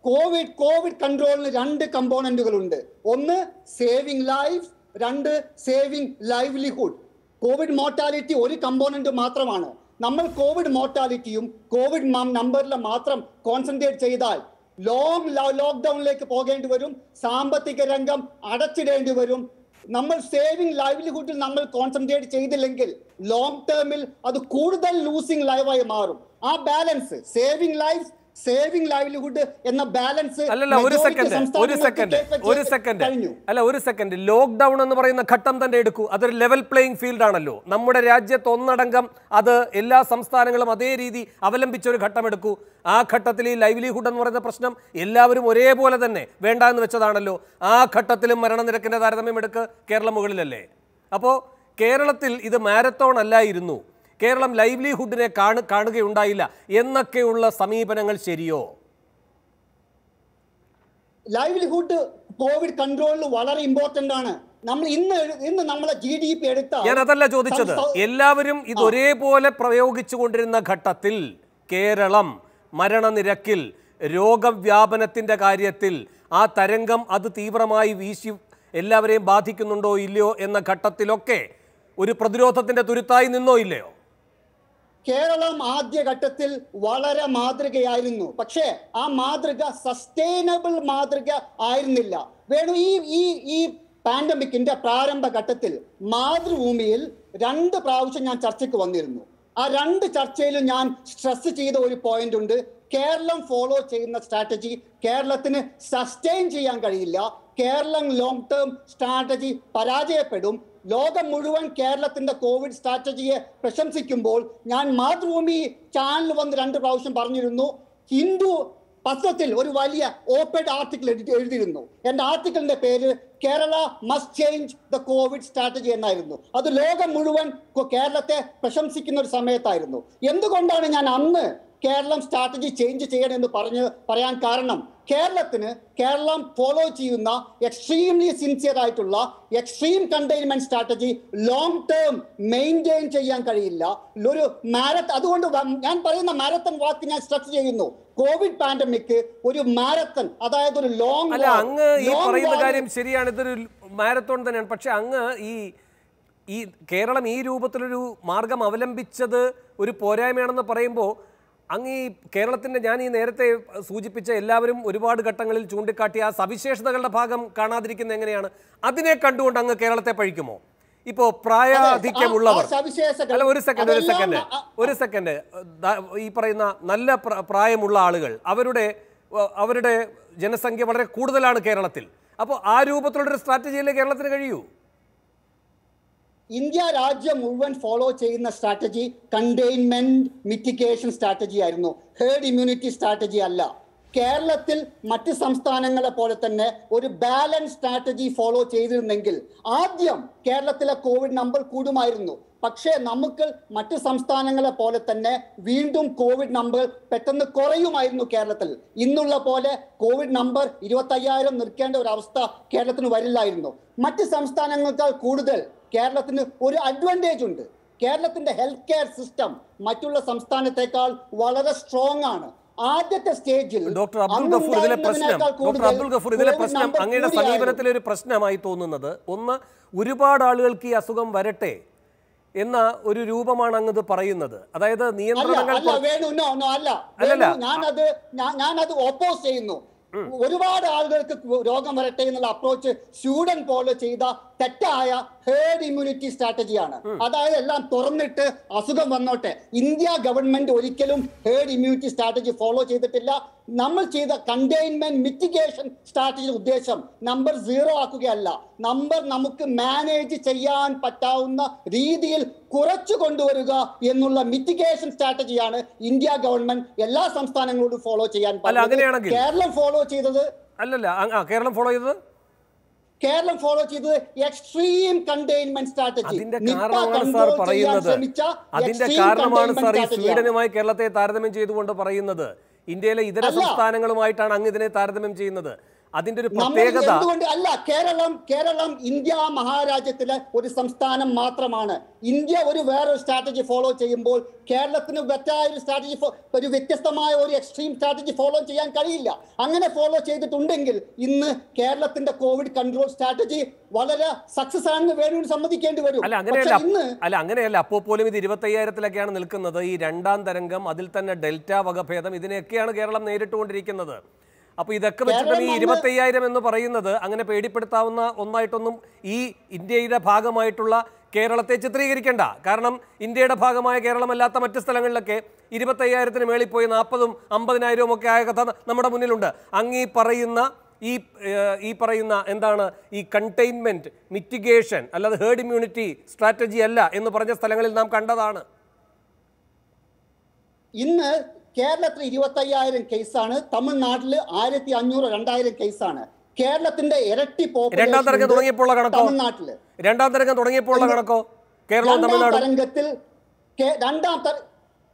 Speaker 4: കോവിഡ് കോവിഡ് കൺട്രോളിന് രണ്ട് കമ്പോണന്റുകൾ ഉണ്ട് ഒന്ന് സേവിങ് ലൈഫ് രണ്ട് സേവിങ് ലൈവ്ലിഹുഡ് കോവിഡ് മോർട്ടാലിറ്റി ഒരു കമ്പോണന്റ് മാത്രമാണ് നമ്മൾ കോവിഡ് മോർട്ടാലിറ്റിയും കോവിഡ് നമ്പറിൽ മാത്രം കോൺസെൻട്രേറ്റ് ചെയ്താൽ ലോങ് ലോക്ക്ഡൌണിലേക്ക് പോകേണ്ടി വരും സാമ്പത്തിക രംഗം അടച്ചിടേണ്ടി വരും നമ്മൾ സേവിങ് ലൈവ്ലിഹുഡിൽ നമ്മൾ കോൺസെൻട്രേറ്റ് ചെയ്തില്ലെങ്കിൽ ലോങ് ടേമിൽ അത് കൂടുതൽ ലൂസിങ് ലൈവായി മാറും ആ balance saving life saving livelihood എന്ന ബാലൻസ് അല്ലല്ല ഒരു സെക്കൻഡ് ഒരു സെക്കൻഡ് ഒരു
Speaker 1: സെക്കൻഡ് അല്ല ഒരു സെക്കൻഡ് ലോക്ക്ഡൌൺ എന്ന് പറയുന്ന ഘട്ടം തന്നെ എടുക്കൂ അതൊരു ലെവൽ പ്ലേയിങ് ഫീൽഡ് ആണല്ലോ നമ്മുടെ രാജ്യത്ത് ഒന്നടങ്കം അത് എല്ലാ സംസ്ഥാനങ്ങളും അതേ രീതി അവലംബിച്ച ഒരു ഘട്ടം എടുക്കൂ ആ ഘട്ടത്തിൽ ഈ ലൈവ്ലിഹുഡ് എന്ന് പറയുന്ന പ്രശ്നം എല്ലാവരും ഒരേപോലെ തന്നെ വേണ്ട എന്ന് വെച്ചതാണല്ലോ ആ ഘട്ടത്തിലും മരണനിരക്കിന്റെ താരതമ്യം എടുക്ക് കേരളം മുകളിലല്ലേ അപ്പോ കേരളത്തിൽ ഇത് മാരത്തോൺ അല്ലായിരുന്നു കേരളം ലൈവ്ലിഹുഡിനെ കാണു കാണുകയുണ്ടായില്ല എന്നൊക്കെയുള്ള സമീപനങ്ങൾ ശരിയോ
Speaker 4: ലൈവ്ലിഹുഡ് കോവിഡ് കൺട്രോളിൽ വളരെ ഇമ്പോർട്ടന്റ് ആണ് നമ്മൾ ഇന്ന് ഇന്ന് നമ്മളെ ജി ഡി പി എടുത്ത ഞാൻ അതല്ല ചോദിച്ചത്
Speaker 1: എല്ലാവരും ഇത് ഒരേപോലെ പ്രയോഗിച്ചു കൊണ്ടിരുന്ന ഘട്ടത്തിൽ കേരളം മരണനിരക്കിൽ രോഗവ്യാപനത്തിന്റെ കാര്യത്തിൽ ആ തരംഗം അത് തീവ്രമായി വീശി എല്ലാവരെയും ബാധിക്കുന്നുണ്ടോ ഇല്ലയോ എന്ന ഘട്ടത്തിലൊക്കെ ഒരു പ്രതിരോധത്തിന്റെ തുരുത്തായി നിന്നോ ഇല്ലയോ
Speaker 4: കേരളം ആദ്യഘട്ടത്തിൽ വളരെ മാതൃകയായിരുന്നു പക്ഷേ ആ മാതൃക സസ്റ്റൈനബിൾ മാതൃക ആയിരുന്നില്ല വേണു ഈ ഈ ഈ പാൻഡമിക്കിന്റെ പ്രാരംഭഘട്ടത്തിൽ മാതൃഭൂമിയിൽ രണ്ട് പ്രാവശ്യം ഞാൻ ചർച്ചയ്ക്ക് വന്നിരുന്നു ആ രണ്ട് ചർച്ചയിലും ഞാൻ സ്ട്രെസ് ചെയ്ത ഒരു പോയിന്റ് ഉണ്ട് കേരളം ഫോളോ ചെയ്യുന്ന സ്ട്രാറ്റജി കേരളത്തിന് സസ്റ്റെയിൻ ചെയ്യാൻ കഴിയില്ല കേരളം ലോങ് ടേം സ്ട്രാറ്റജി പരാജയപ്പെടും ലോകം മുഴുവൻ കേരളത്തിന്റെ കോവിഡ് സ്ട്രാറ്റജിയെ പ്രശംസിക്കുമ്പോൾ ഞാൻ മാതൃഭൂമി ചാനൽ വന്ന് രണ്ട് പ്രാവശ്യം പറഞ്ഞിരുന്നു ഹിന്ദു പത്രത്തിൽ ഒരു വലിയ ഓപ്പഡ് ആർട്ടിക്കിൾ എഴുതിയിരുന്നു എൻ്റെ ആർട്ടിക്കിളിന്റെ പേര് Kerala must change the COVID strategy എന്നായിരുന്നു അത് ലോകം മുഴുവൻ കേരളത്തെ പ്രശംസിക്കുന്ന ഒരു സമയത്തായിരുന്നു എന്തുകൊണ്ടാണ് ഞാൻ അന്ന് കേരളം സ്ട്രാറ്റജി ചേഞ്ച് ചെയ്യണം എന്ന് പറഞ്ഞ് പറയാൻ കാരണം കേരളത്തിന് കേരളം ഫോളോ ചെയ്യുന്ന എക്സ്ട്രീംലി സിൻസിയർ ആയിട്ടുള്ള extreme containment strategy long term maintain ചെയ്യാൻ കഴിയില്ല ഒരു മാരത്ത് അതുകൊണ്ട് ഞാൻ പറയുന്ന മാരത്തൺ വാക്ക് ഞാൻ സ്ട്രെസ് ചെയ്യുന്നു കോവിഡ് പാൻഡമിക് ഒരു മാരത്തൺ അതായത് ഒരു ലോങ് അല്ല അങ്ങ് ഈ പറയുന്ന കാര്യം
Speaker 1: ശരിയാണ് ഇതൊരു മാരത്തോൺ തന്നെയാണ് പക്ഷെ അങ്ങ് ഈ ഈ കേരളം ഈ രൂപത്തിലൊരു മാർഗം അവലംബിച്ചത് ഒരു പോരായ്മയാണെന്ന് പറയുമ്പോൾ അങ്ങ് ഈ കേരളത്തിൻ്റെ ഞാൻ ഈ നേരത്തെ സൂചിപ്പിച്ച എല്ലാവരും ഒരുപാട് ഘട്ടങ്ങളിൽ ചൂണ്ടിക്കാട്ടിയ ആ സവിശേഷതകളുടെ ഭാഗം കാണാതിരിക്കുന്നത് എങ്ങനെയാണ് അതിനെ കണ്ടുകൊണ്ട് അങ്ങ് കേരളത്തെ പഴിക്കുമോ ഇപ്പോ പ്രായാധിക്യമുള്ളവർ
Speaker 4: അല്ല ഒരു സെക്കൻഡ് ഒരു സെക്കൻഡ്
Speaker 1: ഒരു സെക്കൻഡ് ഈ പറയുന്ന നല്ല പ്രായമുള്ള ആളുകൾ അവരുടെ അവരുടെ ജനസംഖ്യ വളരെ കൂടുതലാണ് കേരളത്തിൽ അപ്പോൾ ആ രൂപത്തിലുള്ളൊരു സ്ട്രാറ്റജിയിലേ കേരളത്തിന് കഴിയൂ
Speaker 4: ഇന്ത്യ രാജ്യം മുഴുവൻ ഫോളോ ചെയ്യുന്ന സ്ട്രാറ്റജി കണ്ടെയ്ൻമെന്റ് മിറ്റിഗേഷൻ സ്ട്രാറ്റജി ആയിരുന്നു ഹേർഡ് ഇമ്മ്യൂണിറ്റി സ്ട്രാറ്റജി അല്ല കേരളത്തിൽ മറ്റ് സംസ്ഥാനങ്ങളെ പോലെ തന്നെ ഒരു ബാലൻസ് സ്ട്രാറ്റജി ഫോളോ ചെയ്തിരുന്നെങ്കിൽ ആദ്യം കേരളത്തിലെ കോവിഡ് നമ്പർ കൂടുമായിരുന്നു പക്ഷേ നമുക്ക് മറ്റ് സംസ്ഥാനങ്ങളെ പോലെ തന്നെ വീണ്ടും കോവിഡ് നമ്പർ പെട്ടെന്ന് കുറയുമായിരുന്നു കേരളത്തിൽ ഇന്നുള്ള പോലെ കോവിഡ് നമ്പർ അയ്യായിരം നിൽക്കേണ്ട ഒരു അവസ്ഥ കേരളത്തിന് വരില്ലായിരുന്നു മറ്റ് സംസ്ഥാനങ്ങൾക്കാൾ കൂടുതൽ കേരളത്തിന് ഒരു അഡ്വാൻറ്റേജ് ഉണ്ട് കേരളത്തിന്റെ ഹെൽത്ത് കെയർ സിസ്റ്റം മറ്റുള്ള സംസ്ഥാനത്തെക്കാൾ വളരെ സ്ട്രോങ് ആണ് ആദ്യത്തെ സ്റ്റേജിൽ ഡോക്ടർ അബ്ദുൽ ഗഫൂർ ഇതിലെ പ്രശ്നം ഡോക്ടർ അബ്ദുൽ ഗഫൂർ പ്രശ്നം
Speaker 1: അങ്ങയുടെ സമീപനത്തിലെ ഒരു പ്രശ്നമായി തോന്നുന്നത് ഒന്ന് ഒരുപാട് ആളുകൾക്ക് ഈ അസുഖം വരട്ടെ എന്ന ഒരു രൂപമാണ് അങ്ങ് പറയുന്നത് അതായത് നിയന്ത്രണങ്ങൾ
Speaker 4: അല്ലല്ല ഞാനത് ഞാനത് ഓപ്പോസ് ചെയ്യുന്നു ഒരുപാട് ആളുകൾക്ക് രോഗം വരട്ടെ എന്നുള്ള അപ്രോച്ച് സ്വീഡൻ പോലെ ചെയ്ത തെറ്റായ ഹേർഡ് ഇമ്മ്യൂണിറ്റി സ്ട്രാറ്റജിയാണ് അതായത് എല്ലാം തുറന്നിട്ട് അസുഖം വന്നോട്ടെ ഇന്ത്യ ഗവൺമെന്റ് ഒരിക്കലും ഹേർഡ് ഇമ്മ്യൂണിറ്റി സ്ട്രാറ്റജി ഫോളോ ചെയ്തിട്ടില്ല നമ്മൾ ചെയ്ത കണ്ടെയ്ൻമെന്റ് മിറ്റിഗേഷൻ സ്ട്രാറ്റജി ഉദ്ദേശം നമ്പർ സീറോ ആക്കുകയല്ല നമ്പർ നമുക്ക് മാനേജ് ചെയ്യാൻ പറ്റാവുന്ന രീതിയിൽ കുറച്ചു കൊണ്ടുവരിക എന്നുള്ള മിറ്റിഗേഷൻ സ്ട്രാറ്റജിയാണ് ഇന്ത്യ ഗവൺമെന്റ് എല്ലാ സംസ്ഥാനങ്ങളോടും ഫോളോ ചെയ്യാൻ കേരളം ഫോളോ ചെയ്തത്
Speaker 1: അല്ലല്ല കേരളം ഫോളോ ചെയ്തത്
Speaker 4: കേരളം ഫോളോ ചെയ്തത് എക്സ്ട്രീം കണ്ടെയ്ൻമെന്റ് സ്ട്രാറ്റജി അതിന്റെ കാരണമാണ് സാർ ഈ സ്വീഡനുമായി
Speaker 1: കേരളത്തെ താരതമ്യം ചെയ്തുകൊണ്ട് പറയുന്നത് ഇന്ത്യയിലെ ഇതര സംസ്ഥാനങ്ങളുമായിട്ടാണ് അങ്ങ് ഇതിനെ താരതമ്യം ചെയ്യുന്നത് അതിന്റെ ഒരു പ്രത്യേകത
Speaker 4: അല്ല കേരളം കേരളം ഇന്ത്യ മഹാരാജ്യത്തിലെ ഒരു സംസ്ഥാനം മാത്രമാണ് ഇന്ത്യ ഒരു വേറൊരു സ്ട്രാറ്റജി ഫോളോ ചെയ്യുമ്പോൾ കേരളത്തിന് തെറ്റായ ഒരു സ്ട്രാറ്റജി ഒരു വ്യത്യസ്തമായ ഒരു എക്സ്ട്രീം സ്ട്രാറ്റജി ഫോളോ ചെയ്യാൻ കഴിയില്ല അങ്ങനെ ഫോളോ ചെയ്തിട്ടുണ്ടെങ്കിൽ ഇന്ന് കേരളത്തിന്റെ കോവിഡ് കൺട്രോൾ സ്ട്രാറ്റജി വളരെ സക്സസ് ആണെന്ന് വേണു സമ്മതിക്കേണ്ടി വരും അല്ല അങ്ങനെയല്ല
Speaker 1: അല്ല അങ്ങനെയല്ല അപ്പോൾ പോലും ഇത് അയ്യായിരത്തിലൊക്കെയാണ് നിൽക്കുന്നത് ഈ രണ്ടാം തരംഗം അതിൽ തന്നെ ഡെൽറ്റ വകഭേദം ഇതിനെയൊക്കെയാണ് കേരളം നേരിട്ടുകൊണ്ടിരിക്കുന്നത് അപ്പൊ ഇതൊക്കെ വെച്ചിട്ട് ഈ അയ്യായിരം എന്ന് പറയുന്നത് അങ്ങനെ പേടിപ്പെടുത്താവുന്ന ഒന്നായിട്ടൊന്നും ഈ ഇന്ത്യയുടെ ഭാഗമായിട്ടുള്ള കേരളത്തെ ചിത്രീകരിക്കേണ്ട കാരണം ഇന്ത്യയുടെ ഭാഗമായ കേരളമല്ലാത്ത മറ്റ് സ്ഥലങ്ങളിലൊക്കെ അയ്യായിരത്തിന് മേളിൽ പോയി നാൽപ്പതും അമ്പതിനായിരവും ഒക്കെ ആയ കഥ നമ്മുടെ മുന്നിലുണ്ട് അങ്ങീ പറയുന്ന ഈ ഈ പറയുന്ന എന്താണ് ഈ കണ്ടെയ്ൻമെന്റ് മിറ്റിഗേഷൻ അല്ലാതെ ഹേർഡ് ഇമ്മ്യൂണിറ്റി സ്ട്രാറ്റജി അല്ല എന്ന് പറഞ്ഞ സ്ഥലങ്ങളിൽ നാം കണ്ടതാണ്
Speaker 4: ഇന്ന് കേരളത്തിൽ അയ്യായിരം കേസാണ് തമിഴ്നാട്ടിൽ ആയിരത്തി അഞ്ഞൂറ് രണ്ടായിരം കേസാണ് കേരളത്തിന്റെ ഇരട്ടി രണ്ടാം തരംഗം തുടങ്ങിയപ്പോൾ
Speaker 1: തമിഴ്നാട്ടില് രണ്ടാം തരംഗം തുടങ്ങിയപ്പോൾ കണക്കോ കേരളവും തമിഴ്നാട്
Speaker 4: തരംഗത്തിൽ രണ്ടാം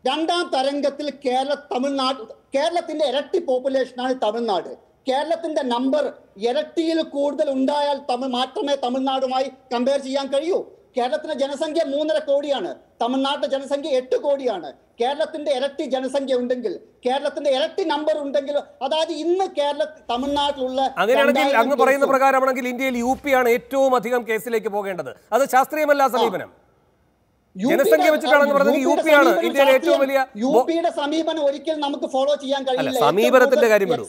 Speaker 4: രണ്ടാം തരംഗത്തിൽ കേരള തമിഴ്നാട് കേരളത്തിന്റെ ഇരട്ടി പോപ്പുലേഷൻ ആണ് തമിഴ്നാട് കേരളത്തിന്റെ നമ്പർ ഇരട്ടിയിൽ കൂടുതൽ ഉണ്ടായാൽ തമിഴ് മാത്രമേ തമിഴ്നാടുമായി കമ്പയർ ചെയ്യാൻ കഴിയൂ കേരളത്തിലെ ജനസംഖ്യ മൂന്നര കോടിയാണ് തമിഴ്നാട്ടിലെ ജനസംഖ്യ എട്ട് കോടിയാണ് കേരളത്തിന്റെ ഇരട്ടി ജനസംഖ്യ ഉണ്ടെങ്കിൽ കേരളത്തിന്റെ ഇരട്ടി നമ്പർ ഉണ്ടെങ്കിൽ അതായത് ഇന്ന് കേരള തമിഴ്നാട്ടിലുള്ള അങ്ങനെയാണെങ്കിൽ അങ്ങ് പറയുന്ന
Speaker 1: പ്രകാരമാണെങ്കിൽ ഇന്ത്യയിൽ യു പി ആണ് ഏറ്റവും അധികം കേസിലേക്ക് പോകേണ്ടത് അത് ശാസ്ത്രീയമല്ല സമീപനം
Speaker 4: ജനസംഖ്യ വെച്ചിട്ടാണെന്ന് പറഞ്ഞത് യു പി ആണ് ഇന്ത്യയിലെ ഏറ്റവും വലിയ യു പിയുടെ സമീപനം ഒരിക്കലും നമുക്ക് ഫോളോ ചെയ്യാൻ കഴിയില്ല സമീപനത്തിന്റെ കാര്യം വിടും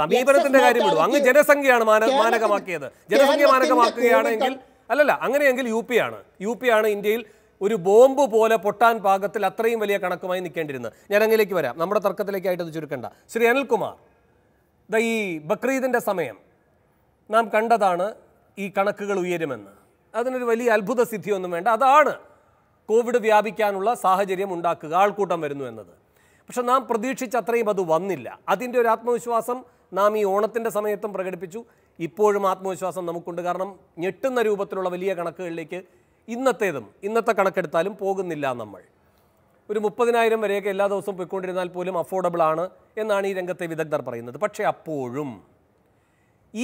Speaker 4: സമീപനത്തിന്റെ കാര്യം വിടും അങ്ങ് ജനസംഖ്യയാണ് മാനകമാക്കിയത് ജനസംഖ്യ മാനകമാക്കുകയാണെങ്കിൽ
Speaker 1: അല്ലല്ല അങ്ങനെയെങ്കിൽ യു പി ആണ് യു പി ആണ് ഇന്ത്യയിൽ ഒരു ബോംബ് പോലെ പൊട്ടാൻ പാകത്തിൽ അത്രയും വലിയ കണക്കുമായി നിൽക്കേണ്ടിരുന്നത് ഞാൻ അങ്ങിലേക്ക് വരാം നമ്മുടെ തർക്കത്തിലേക്കായിട്ട് അത് ചുരുക്കണ്ട ശ്രീ അനിൽകുമാർ ദ ഈ ബക്രീദിൻ്റെ സമയം നാം കണ്ടതാണ് ഈ കണക്കുകൾ ഉയരുമെന്ന് അതിനൊരു വലിയ അത്ഭുത സിദ്ധിയൊന്നും വേണ്ട അതാണ് കോവിഡ് വ്യാപിക്കാനുള്ള സാഹചര്യം ഉണ്ടാക്കുക ആൾക്കൂട്ടം വരുന്നു എന്നത് പക്ഷെ നാം പ്രതീക്ഷിച്ച അത്രയും അത് വന്നില്ല അതിൻ്റെ ഒരു ആത്മവിശ്വാസം നാം ഈ ഓണത്തിൻ്റെ സമയത്തും പ്രകടിപ്പിച്ചു ഇപ്പോഴും ആത്മവിശ്വാസം നമുക്കുണ്ട് കാരണം ഞെട്ടുന്ന രൂപത്തിലുള്ള വലിയ കണക്കുകളിലേക്ക് ഇന്നത്തേതും ഇന്നത്തെ കണക്കെടുത്താലും പോകുന്നില്ല നമ്മൾ ഒരു മുപ്പതിനായിരം വരെയൊക്കെ എല്ലാ ദിവസവും പോയിക്കൊണ്ടിരുന്നാൽ പോലും അഫോർഡബിൾ ആണ് എന്നാണ് ഈ രംഗത്തെ വിദഗ്ധർ പറയുന്നത് പക്ഷേ അപ്പോഴും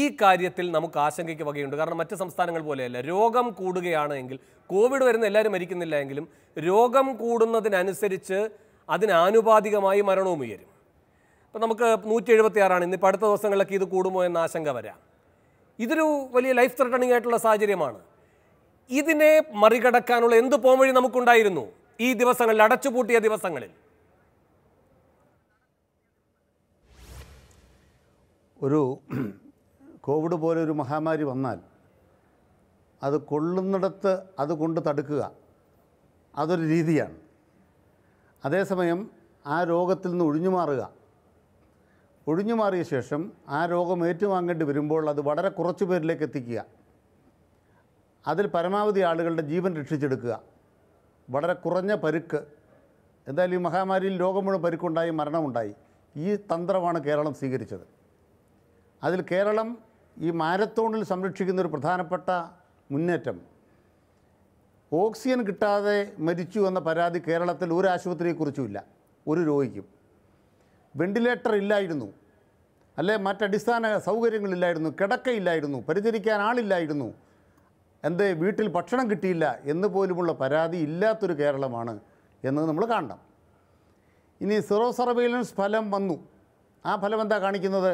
Speaker 1: ഈ കാര്യത്തിൽ നമുക്ക് ആശങ്കയ്ക്ക് വകയുണ്ട് കാരണം മറ്റ് സംസ്ഥാനങ്ങൾ പോലെയല്ല രോഗം കൂടുകയാണ് എങ്കിൽ കോവിഡ് വരുന്ന എല്ലാവരും മരിക്കുന്നില്ല എങ്കിലും രോഗം കൂടുന്നതിനനുസരിച്ച് അതിനാനുപാതികമായി മരണവും ഉയരും അപ്പം നമുക്ക് നൂറ്റി എഴുപത്തിയാറാണ് ഇന്നിപ്പോൾ അടുത്ത ദിവസങ്ങളിലൊക്കെ ഇത് കൂടുമോ എന്ന ആശങ്ക വരാം ഇതൊരു വലിയ ലൈഫ് ത്രട്ടണിംഗ് ആയിട്ടുള്ള സാഹചര്യമാണ് ഇതിനെ മറികടക്കാനുള്ള എന്ത് പോംവഴി നമുക്കുണ്ടായിരുന്നു ഈ ദിവസങ്ങളിൽ അടച്ചുപൂട്ടിയ ദിവസങ്ങളിൽ
Speaker 5: ഒരു കോവിഡ് പോലെ ഒരു മഹാമാരി വന്നാൽ അത് കൊള്ളുന്നിടത്ത് അത് കൊണ്ട് തടുക്കുക അതൊരു രീതിയാണ് അതേസമയം ആ രോഗത്തിൽ നിന്ന് ഒഴിഞ്ഞു മാറുക ഒഴിഞ്ഞു മാറിയ ശേഷം ആ രോഗം ഏറ്റുവാങ്ങേണ്ടി വരുമ്പോൾ അത് വളരെ കുറച്ച് പേരിലേക്ക് എത്തിക്കുക അതിൽ പരമാവധി ആളുകളുടെ ജീവൻ രക്ഷിച്ചെടുക്കുക വളരെ കുറഞ്ഞ പരുക്ക് എന്തായാലും ഈ മഹാമാരിയിൽ രോഗം മുഴുവൻ പരുക്കുണ്ടായി മരണമുണ്ടായി ഈ തന്ത്രമാണ് കേരളം സ്വീകരിച്ചത് അതിൽ കേരളം ഈ മാരത്തോണിൽ സംരക്ഷിക്കുന്ന ഒരു പ്രധാനപ്പെട്ട മുന്നേറ്റം ഓക്സിജൻ കിട്ടാതെ മരിച്ചു എന്ന പരാതി കേരളത്തിൽ ഒരു ആശുപത്രിയെക്കുറിച്ചുമില്ല ഒരു രോഗിക്കും വെന്റിലേറ്റർ ഇല്ലായിരുന്നു അല്ലെ മറ്റടിസ്ഥാന സൗകര്യങ്ങളില്ലായിരുന്നു കിടക്കയില്ലായിരുന്നു പരിചരിക്കാൻ ആളില്ലായിരുന്നു എന്ത് വീട്ടിൽ ഭക്ഷണം കിട്ടിയില്ല എന്ന് പോലുമുള്ള പരാതി ഇല്ലാത്തൊരു കേരളമാണ് എന്ന് നമ്മൾ കാണണം ഇനി സീറോ സർവൈലൻസ് ഫലം വന്നു ആ ഫലം എന്താ കാണിക്കുന്നത്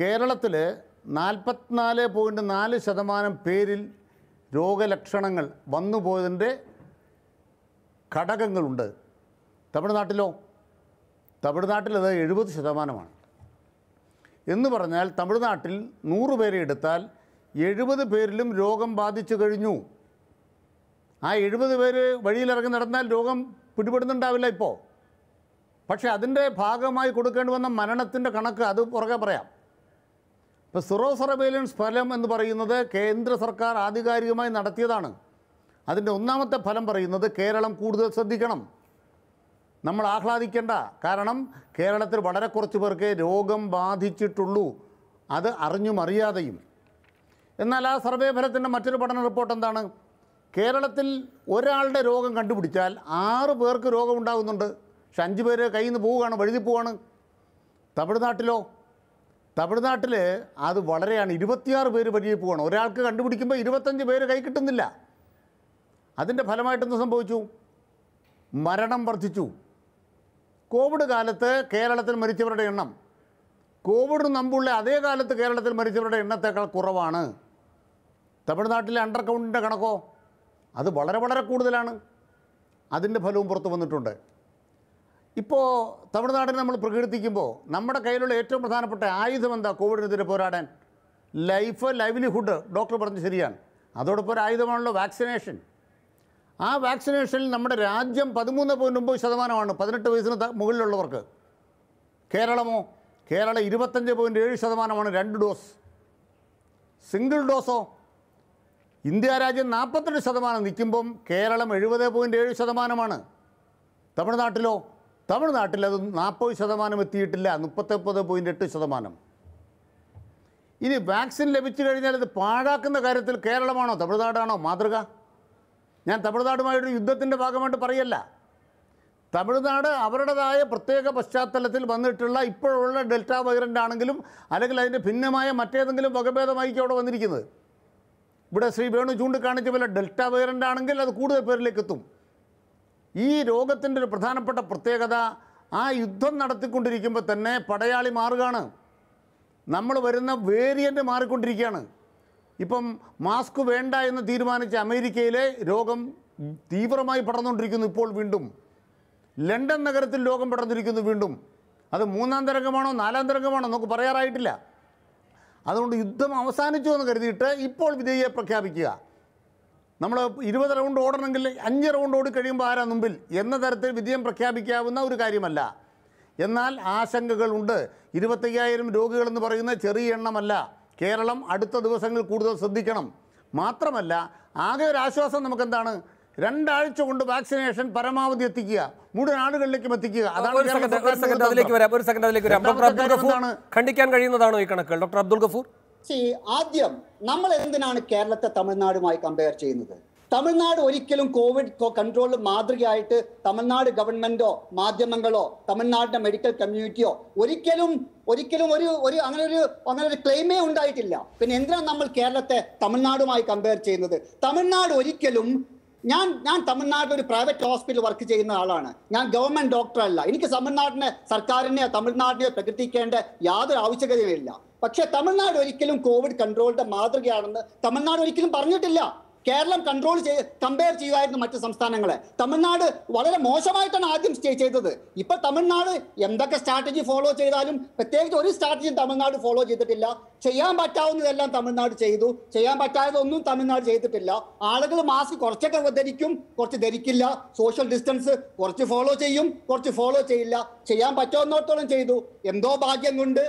Speaker 5: കേരളത്തിൽ നാൽപ്പത്തിനാല് പോയിൻ്റ് നാല് ശതമാനം പേരിൽ രോഗലക്ഷണങ്ങൾ പോയതിൻ്റെ ഘടകങ്ങളുണ്ട് തമിഴ്നാട്ടിലോ തമിഴ്നാട്ടിലത് എഴുപത് ശതമാനമാണ് എന്ന് പറഞ്ഞാൽ തമിഴ്നാട്ടിൽ നൂറ് പേരെ എടുത്താൽ എഴുപത് പേരിലും രോഗം ബാധിച്ചു കഴിഞ്ഞു ആ എഴുപത് പേര് വഴിയിലിറങ്ങി നടന്നാൽ രോഗം പിടിപെടുന്നുണ്ടാവില്ല ഇപ്പോൾ പക്ഷേ അതിൻ്റെ ഭാഗമായി കൊടുക്കേണ്ടി വന്ന മരണത്തിൻ്റെ കണക്ക് അത് പുറകെ പറയാം ഇപ്പോൾ സിറോ സർവേലൻസ് ഫലം എന്ന് പറയുന്നത് കേന്ദ്ര സർക്കാർ ആധികാരികമായി നടത്തിയതാണ് അതിൻ്റെ ഒന്നാമത്തെ ഫലം പറയുന്നത് കേരളം കൂടുതൽ ശ്രദ്ധിക്കണം നമ്മൾ ആഹ്ലാദിക്കേണ്ട കാരണം കേരളത്തിൽ വളരെ കുറച്ച് പേർക്ക് രോഗം ബാധിച്ചിട്ടുള്ളൂ അത് അറിഞ്ഞും അറിയാതെയും എന്നാൽ ആ സർവേ ഫലത്തിൻ്റെ മറ്റൊരു പഠന റിപ്പോർട്ട് എന്താണ് കേരളത്തിൽ ഒരാളുടെ രോഗം കണ്ടുപിടിച്ചാൽ ആറ് പേർക്ക് രോഗം പക്ഷെ അഞ്ച് പേര് കയ്യിൽ നിന്ന് പോവുകയാണ് വഴുതി പോവുകയാണ് തമിഴ്നാട്ടിലോ തമിഴ്നാട്ടിൽ അത് വളരെയാണ് ഇരുപത്തിയാറ് പേര് വഴുതി പോവാണ് ഒരാൾക്ക് കണ്ടുപിടിക്കുമ്പോൾ ഇരുപത്തഞ്ച് പേര് കൈ കിട്ടുന്നില്ല അതിൻ്റെ ഫലമായിട്ടെന്ത് സംഭവിച്ചു മരണം വർദ്ധിച്ചു കോവിഡ് കാലത്ത് കേരളത്തിൽ മരിച്ചവരുടെ എണ്ണം കോവിഡ് നമ്പുള്ള അതേ കാലത്ത് കേരളത്തിൽ മരിച്ചവരുടെ എണ്ണത്തേക്കാൾ കുറവാണ് തമിഴ്നാട്ടിലെ അണ്ടർ കൗണ്ടിൻ്റെ കണക്കോ അത് വളരെ വളരെ കൂടുതലാണ് അതിൻ്റെ ഫലവും പുറത്തു വന്നിട്ടുണ്ട് ഇപ്പോൾ തമിഴ്നാടിനെ നമ്മൾ പ്രകീർത്തിക്കുമ്പോൾ നമ്മുടെ കയ്യിലുള്ള ഏറ്റവും പ്രധാനപ്പെട്ട ആയുധം എന്താ കോവിഡിനെതിരെ പോരാടാൻ ലൈഫ് ലൈവ്ലിഹുഡ് ഡോക്ടർ പറഞ്ഞ് ശരിയാണ് അതോടൊപ്പം ഒരു ആയുധമാണല്ലോ വാക്സിനേഷൻ ആ വാക്സിനേഷനിൽ നമ്മുടെ രാജ്യം പതിമൂന്ന് പോയിൻറ്റ് ഒമ്പത് ശതമാനമാണ് പതിനെട്ട് വയസ്സിന് മുകളിലുള്ളവർക്ക് കേരളമോ കേരളം ഇരുപത്തഞ്ച് പോയിൻറ്റ് ഏഴ് ശതമാനമാണ് രണ്ട് ഡോസ് സിംഗിൾ ഡോസോ ഇന്ത്യ രാജ്യം നാൽപ്പത്തെട്ട് ശതമാനം നിൽക്കുമ്പം കേരളം എഴുപത് പോയിൻറ്റ് ഏഴ് ശതമാനമാണ് തമിഴ്നാട്ടിലോ തമിഴ്നാട്ടിൽ അത് നാൽപ്പത് ശതമാനം എത്തിയിട്ടില്ല മുപ്പത്തൊമ്പത് പോയിൻറ്റ് എട്ട് ശതമാനം ഇനി വാക്സിൻ ലഭിച്ചു കഴിഞ്ഞാൽ ഇത് പാഴാക്കുന്ന കാര്യത്തിൽ കേരളമാണോ തമിഴ്നാടാണോ മാതൃക ഞാൻ തമിഴ്നാടുമായിട്ട് യുദ്ധത്തിൻ്റെ ഭാഗമായിട്ട് പറയല്ല തമിഴ്നാട് അവരുടേതായ പ്രത്യേക പശ്ചാത്തലത്തിൽ വന്നിട്ടുള്ള ഇപ്പോഴുള്ള ഡെൽറ്റ വൈറൻ്റ് ആണെങ്കിലും അല്ലെങ്കിൽ അതിൻ്റെ ഭിന്നമായ മറ്റേതെങ്കിലും വകഭേദമായിരിക്കും അവിടെ വന്നിരിക്കുന്നത് ഇവിടെ ശ്രീ വേണു ചൂണ്ടിക്കാണിച്ച പോലെ ഡെൽറ്റ വൈറൻ്റ് ആണെങ്കിൽ അത് കൂടുതൽ പേരിലേക്ക് എത്തും ഈ രോഗത്തിൻ്റെ ഒരു പ്രധാനപ്പെട്ട പ്രത്യേകത ആ യുദ്ധം നടത്തിക്കൊണ്ടിരിക്കുമ്പോൾ തന്നെ പടയാളി മാറുകയാണ് നമ്മൾ വരുന്ന വേരിയൻ്റ് മാറിക്കൊണ്ടിരിക്കുകയാണ് ഇപ്പം മാസ്ക് വേണ്ട എന്ന് തീരുമാനിച്ച അമേരിക്കയിലെ രോഗം തീവ്രമായി പടർന്നുകൊണ്ടിരിക്കുന്നു ഇപ്പോൾ വീണ്ടും ലണ്ടൻ നഗരത്തിൽ രോഗം പടർന്നിരിക്കുന്നു വീണ്ടും അത് മൂന്നാം തരംഗമാണോ നാലാം തരംഗമാണോ നമുക്ക് പറയാറായിട്ടില്ല അതുകൊണ്ട് യുദ്ധം അവസാനിച്ചു എന്ന് കരുതിയിട്ട് ഇപ്പോൾ വിജയിയെ പ്രഖ്യാപിക്കുക നമ്മൾ ഇരുപത് റൗണ്ട് ഓടണമെങ്കിൽ അഞ്ച് റൗണ്ട് ഓടി കഴിയുമ്പോൾ ആരാ മുമ്പിൽ എന്ന തരത്തിൽ വിജയം പ്രഖ്യാപിക്കാവുന്ന ഒരു കാര്യമല്ല എന്നാൽ ആശങ്കകളുണ്ട് ഇരുപത്തയ്യായിരം രോഗികളെന്ന് പറയുന്ന ചെറിയ എണ്ണമല്ല കേരളം അടുത്ത ദിവസങ്ങൾ കൂടുതൽ ശ്രദ്ധിക്കണം മാത്രമല്ല ആകെ ഒരു ആശ്വാസം നമുക്കെന്താണ് രണ്ടാഴ്ച കൊണ്ട് വാക്സിനേഷൻ പരമാവധി എത്തിക്കുക മുഴുവൻ ആളുകളിലേക്കും എത്തിക്കുക അതാണ്
Speaker 4: ഖണ്ഡിക്കാൻ കഴിയുന്നതാണോ ഈ കണക്കുകൾ ഡോക്ടർ അബ്ദുൾ ഗഫൂർ ആദ്യം നമ്മൾ എന്തിനാണ് കേരളത്തെ തമിഴ്നാടുമായി കമ്പയർ ചെയ്യുന്നത് തമിഴ്നാട് ഒരിക്കലും കോവിഡ് കൺട്രോൾ മാതൃകയായിട്ട് തമിഴ്നാട് ഗവൺമെന്റോ മാധ്യമങ്ങളോ തമിഴ്നാടിന്റെ മെഡിക്കൽ കമ്മ്യൂണിറ്റിയോ ഒരിക്കലും ഒരിക്കലും ഒരു ഒരു അങ്ങനെ ഒരു അങ്ങനെ ഒരു ക്ലെയിമേ ഉണ്ടായിട്ടില്ല പിന്നെ എന്തിനാ നമ്മൾ കേരളത്തെ തമിഴ്നാടുമായി കമ്പയർ ചെയ്യുന്നത് തമിഴ്നാട് ഒരിക്കലും ഞാൻ ഞാൻ തമിഴ്നാട്ടിൽ ഒരു പ്രൈവറ്റ് ഹോസ്പിറ്റൽ വർക്ക് ചെയ്യുന്ന ആളാണ് ഞാൻ ഗവൺമെന്റ് ഡോക്ടറല്ല എനിക്ക് തമിഴ്നാടിനെ സർക്കാരിനെയോ തമിഴ്നാടിനെയോ പ്രകടിപ്പിക്കേണ്ട യാതൊരു ആവശ്യകതയുമില്ല പക്ഷേ തമിഴ്നാട് ഒരിക്കലും കോവിഡ് കൺട്രോളിന്റെ മാതൃകയാണെന്ന് തമിഴ്നാട് ഒരിക്കലും പറഞ്ഞിട്ടില്ല കേരളം കൺട്രോൾ ചെയ്ത് കമ്പയർ ചെയ്യുമായിരുന്നു മറ്റ് സംസ്ഥാനങ്ങളെ തമിഴ്നാട് വളരെ മോശമായിട്ടാണ് ആദ്യം സ്റ്റേ ചെയ്തത് ഇപ്പൊ തമിഴ്നാട് എന്തൊക്കെ സ്ട്രാറ്റജി ഫോളോ ചെയ്താലും പ്രത്യേകിച്ച് ഒരു സ്ട്രാറ്റജി തമിഴ്നാട് ഫോളോ ചെയ്തിട്ടില്ല ചെയ്യാൻ പറ്റാവുന്നതെല്ലാം തമിഴ്നാട് ചെയ്തു ചെയ്യാൻ പറ്റാത്തതൊന്നും തമിഴ്നാട് ചെയ്തിട്ടില്ല ആളുകൾ മാസ്ക് കുറച്ചൊക്കെ ധരിക്കും കുറച്ച് ധരിക്കില്ല സോഷ്യൽ ഡിസ്റ്റൻസ് കുറച്ച് ഫോളോ ചെയ്യും കുറച്ച് ഫോളോ ചെയ്യില്ല ചെയ്യാൻ പറ്റാവുന്നിടത്തോളം ചെയ്തു എന്തോ ഭാഗ്യം കൊണ്ട്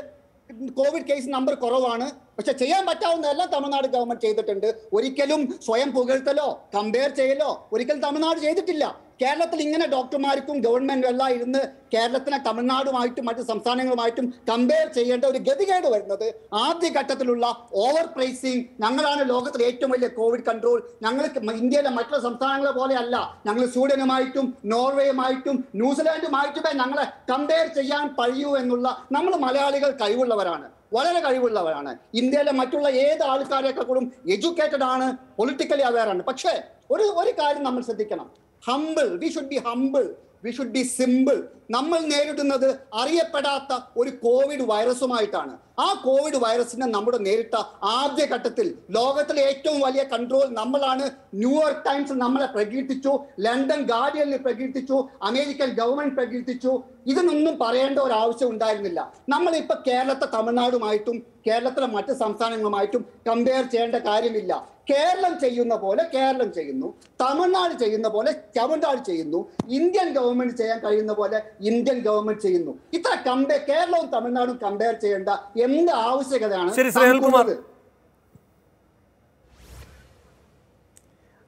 Speaker 4: കോവിഡ് കേസ് നമ്പർ കുറവാണ് പക്ഷെ ചെയ്യാൻ പറ്റാവുന്നതെല്ലാം തമിഴ്നാട് ഗവൺമെന്റ് ചെയ്തിട്ടുണ്ട് ഒരിക്കലും സ്വയം പുകഴ്ത്തലോ കമ്പയർ ചെയ്യലോ ഒരിക്കലും തമിഴ്നാട് ചെയ്തിട്ടില്ല കേരളത്തിൽ ഇങ്ങനെ ഡോക്ടർമാർക്കും ഗവൺമെന്റും എല്ലാം ഇരുന്ന് കേരളത്തിനെ തമിഴ്നാടുമായിട്ടും മറ്റ് സംസ്ഥാനങ്ങളുമായിട്ടും കമ്പയർ ചെയ്യേണ്ട ഒരു ഗതികേട് വരുന്നത് ആദ്യ ഘട്ടത്തിലുള്ള ഓവർ പ്രൈസിങ് ഞങ്ങളാണ് ലോകത്തിലെ ഏറ്റവും വലിയ കോവിഡ് കൺട്രോൾ ഞങ്ങൾ ഇന്ത്യയിലെ മറ്റുള്ള സംസ്ഥാനങ്ങളെ പോലെയല്ല ഞങ്ങൾ സ്വീഡനുമായിട്ടും നോർവേയുമായിട്ടും ന്യൂസിലാൻഡുമായിട്ടുമേ ഞങ്ങളെ കമ്പയർ ചെയ്യാൻ കഴിയൂ എന്നുള്ള നമ്മൾ മലയാളികൾ കഴിവുള്ളവരാണ് വളരെ കഴിവുള്ളവരാണ് ഇന്ത്യയിലെ മറ്റുള്ള ഏത് കൂടും എഡ്യൂക്കേറ്റഡ് ആണ് പൊളിറ്റിക്കലി അവെയർ ആണ് പക്ഷേ ഒരു ഒരു കാര്യം നമ്മൾ ശ്രദ്ധിക്കണം humble we should be humble we should be simple നമ്മൾ നേരിടുന്നത് അറിയപ്പെടാത്ത ഒരു കോവിഡ് വൈറസുമായിട്ടാണ് ആ കോവിഡ് വൈറസിനെ നമ്മുടെ നേരിട്ട ആദ്യഘട്ടത്തിൽ ലോകത്തിലെ ഏറ്റവും വലിയ കൺട്രോൾ നമ്മളാണ് ന്യൂയോർക്ക് ടൈംസ് നമ്മളെ പ്രകീർത്തിച്ചു ലണ്ടൻ ഗാർഡിയനിൽ പ്രകീർത്തിച്ചു അമേരിക്കൻ ഗവൺമെന്റ് പ്രകീർത്തിച്ചു ഇതിനൊന്നും പറയേണ്ട ഒരു ആവശ്യം ഉണ്ടായിരുന്നില്ല നമ്മളിപ്പോൾ കേരളത്തെ തമിഴ്നാടുമായിട്ടും കേരളത്തിലെ മറ്റ് സംസ്ഥാനങ്ങളുമായിട്ടും കമ്പയർ ചെയ്യേണ്ട കാര്യമില്ല കേരളം ചെയ്യുന്ന പോലെ കേരളം ചെയ്യുന്നു തമിഴ്നാട് ചെയ്യുന്ന പോലെ തമിഴ്നാട് ചെയ്യുന്നു ഇന്ത്യൻ ഗവൺമെന്റ് ചെയ്യാൻ കഴിയുന്ന പോലെ ഇന്ത്യൻ ഗവൺമെന്റ് ചെയ്യുന്നു ഇത്ര കമ്പയർ കേരളവും തമിഴ്നാടും കമ്പയർ ചെയ്യേണ്ട എന്ത് ആവശ്യകതയാണ്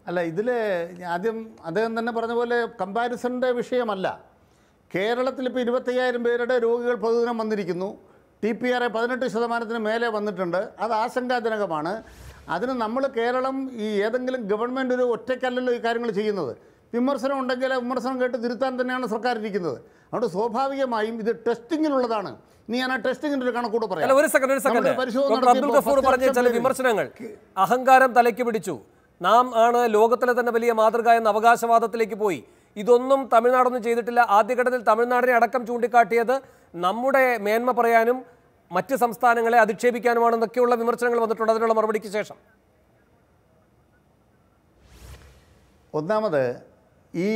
Speaker 5: അല്ല ഇതിൽ ആദ്യം അദ്ദേഹം തന്നെ പറഞ്ഞ പോലെ കമ്പാരിസണിൻ്റെ വിഷയമല്ല കേരളത്തിൽ ഇപ്പോൾ ഇരുപത്തയ്യായിരം പേരുടെ രോഗികൾ പ്രതിദിനം വന്നിരിക്കുന്നു ടി പി ആർ പതിനെട്ട് ശതമാനത്തിന് മേലെ വന്നിട്ടുണ്ട് അത് ആശങ്കാജനകമാണ് അതിന് നമ്മൾ കേരളം ഈ ഏതെങ്കിലും ഗവൺമെൻറ് ഒരു ഒറ്റയ്ക്കല്ലല്ലോ ഈ കാര്യങ്ങൾ ചെയ്യുന്നത് വിമർശനം ഉണ്ടെങ്കിൽ വിമർശനം കേട്ട് തിരുത്താൻ തന്നെയാണ് സർക്കാർ ഇരിക്കുന്നത് അതുകൊണ്ട് സ്വാഭാവികമായും ഇത് ടെസ്റ്റിങ്ങിനുള്ളതാണ് ഇനി ഞാൻ ആ ടെസ്റ്റിങ്ങിൻ്റെ ഒരു കണക്കൂടെ പറയാം ഒരു സെക്കൻഡ് ഒരു സെക്കൻഡ് അബ്ദുൽ ഗഫൂർ പറഞ്ഞ ചില വിമർശനങ്ങൾ
Speaker 1: അഹങ്കാരം തലയ്ക്ക് പിടിച്ചു നാം ആണ് ലോകത്തിലെ തന്നെ വലിയ മാതൃക എന്ന അവകാശവാദത്തിലേക്ക് പോയി ഇതൊന്നും തമിഴ്നാടൊന്നും ചെയ്തിട്ടില്ല ആദ്യഘട്ടത്തിൽ തമിഴ്നാടിനെ അടക്കം ചൂണ്ടിക്കാട്ടിയത് നമ്മുടെ മേന്മ പറയാനും മറ്റ് സംസ്ഥാനങ്ങളെ അധിക്ഷേപിക്കാനുമാണെന്നൊക്കെയുള്ള വിമർശനങ്ങൾ വന്നിട്ടുണ്ട് അതിനുള്ള മറുപടിക്ക് ശേഷം
Speaker 5: ഒന്നാമത് ഈ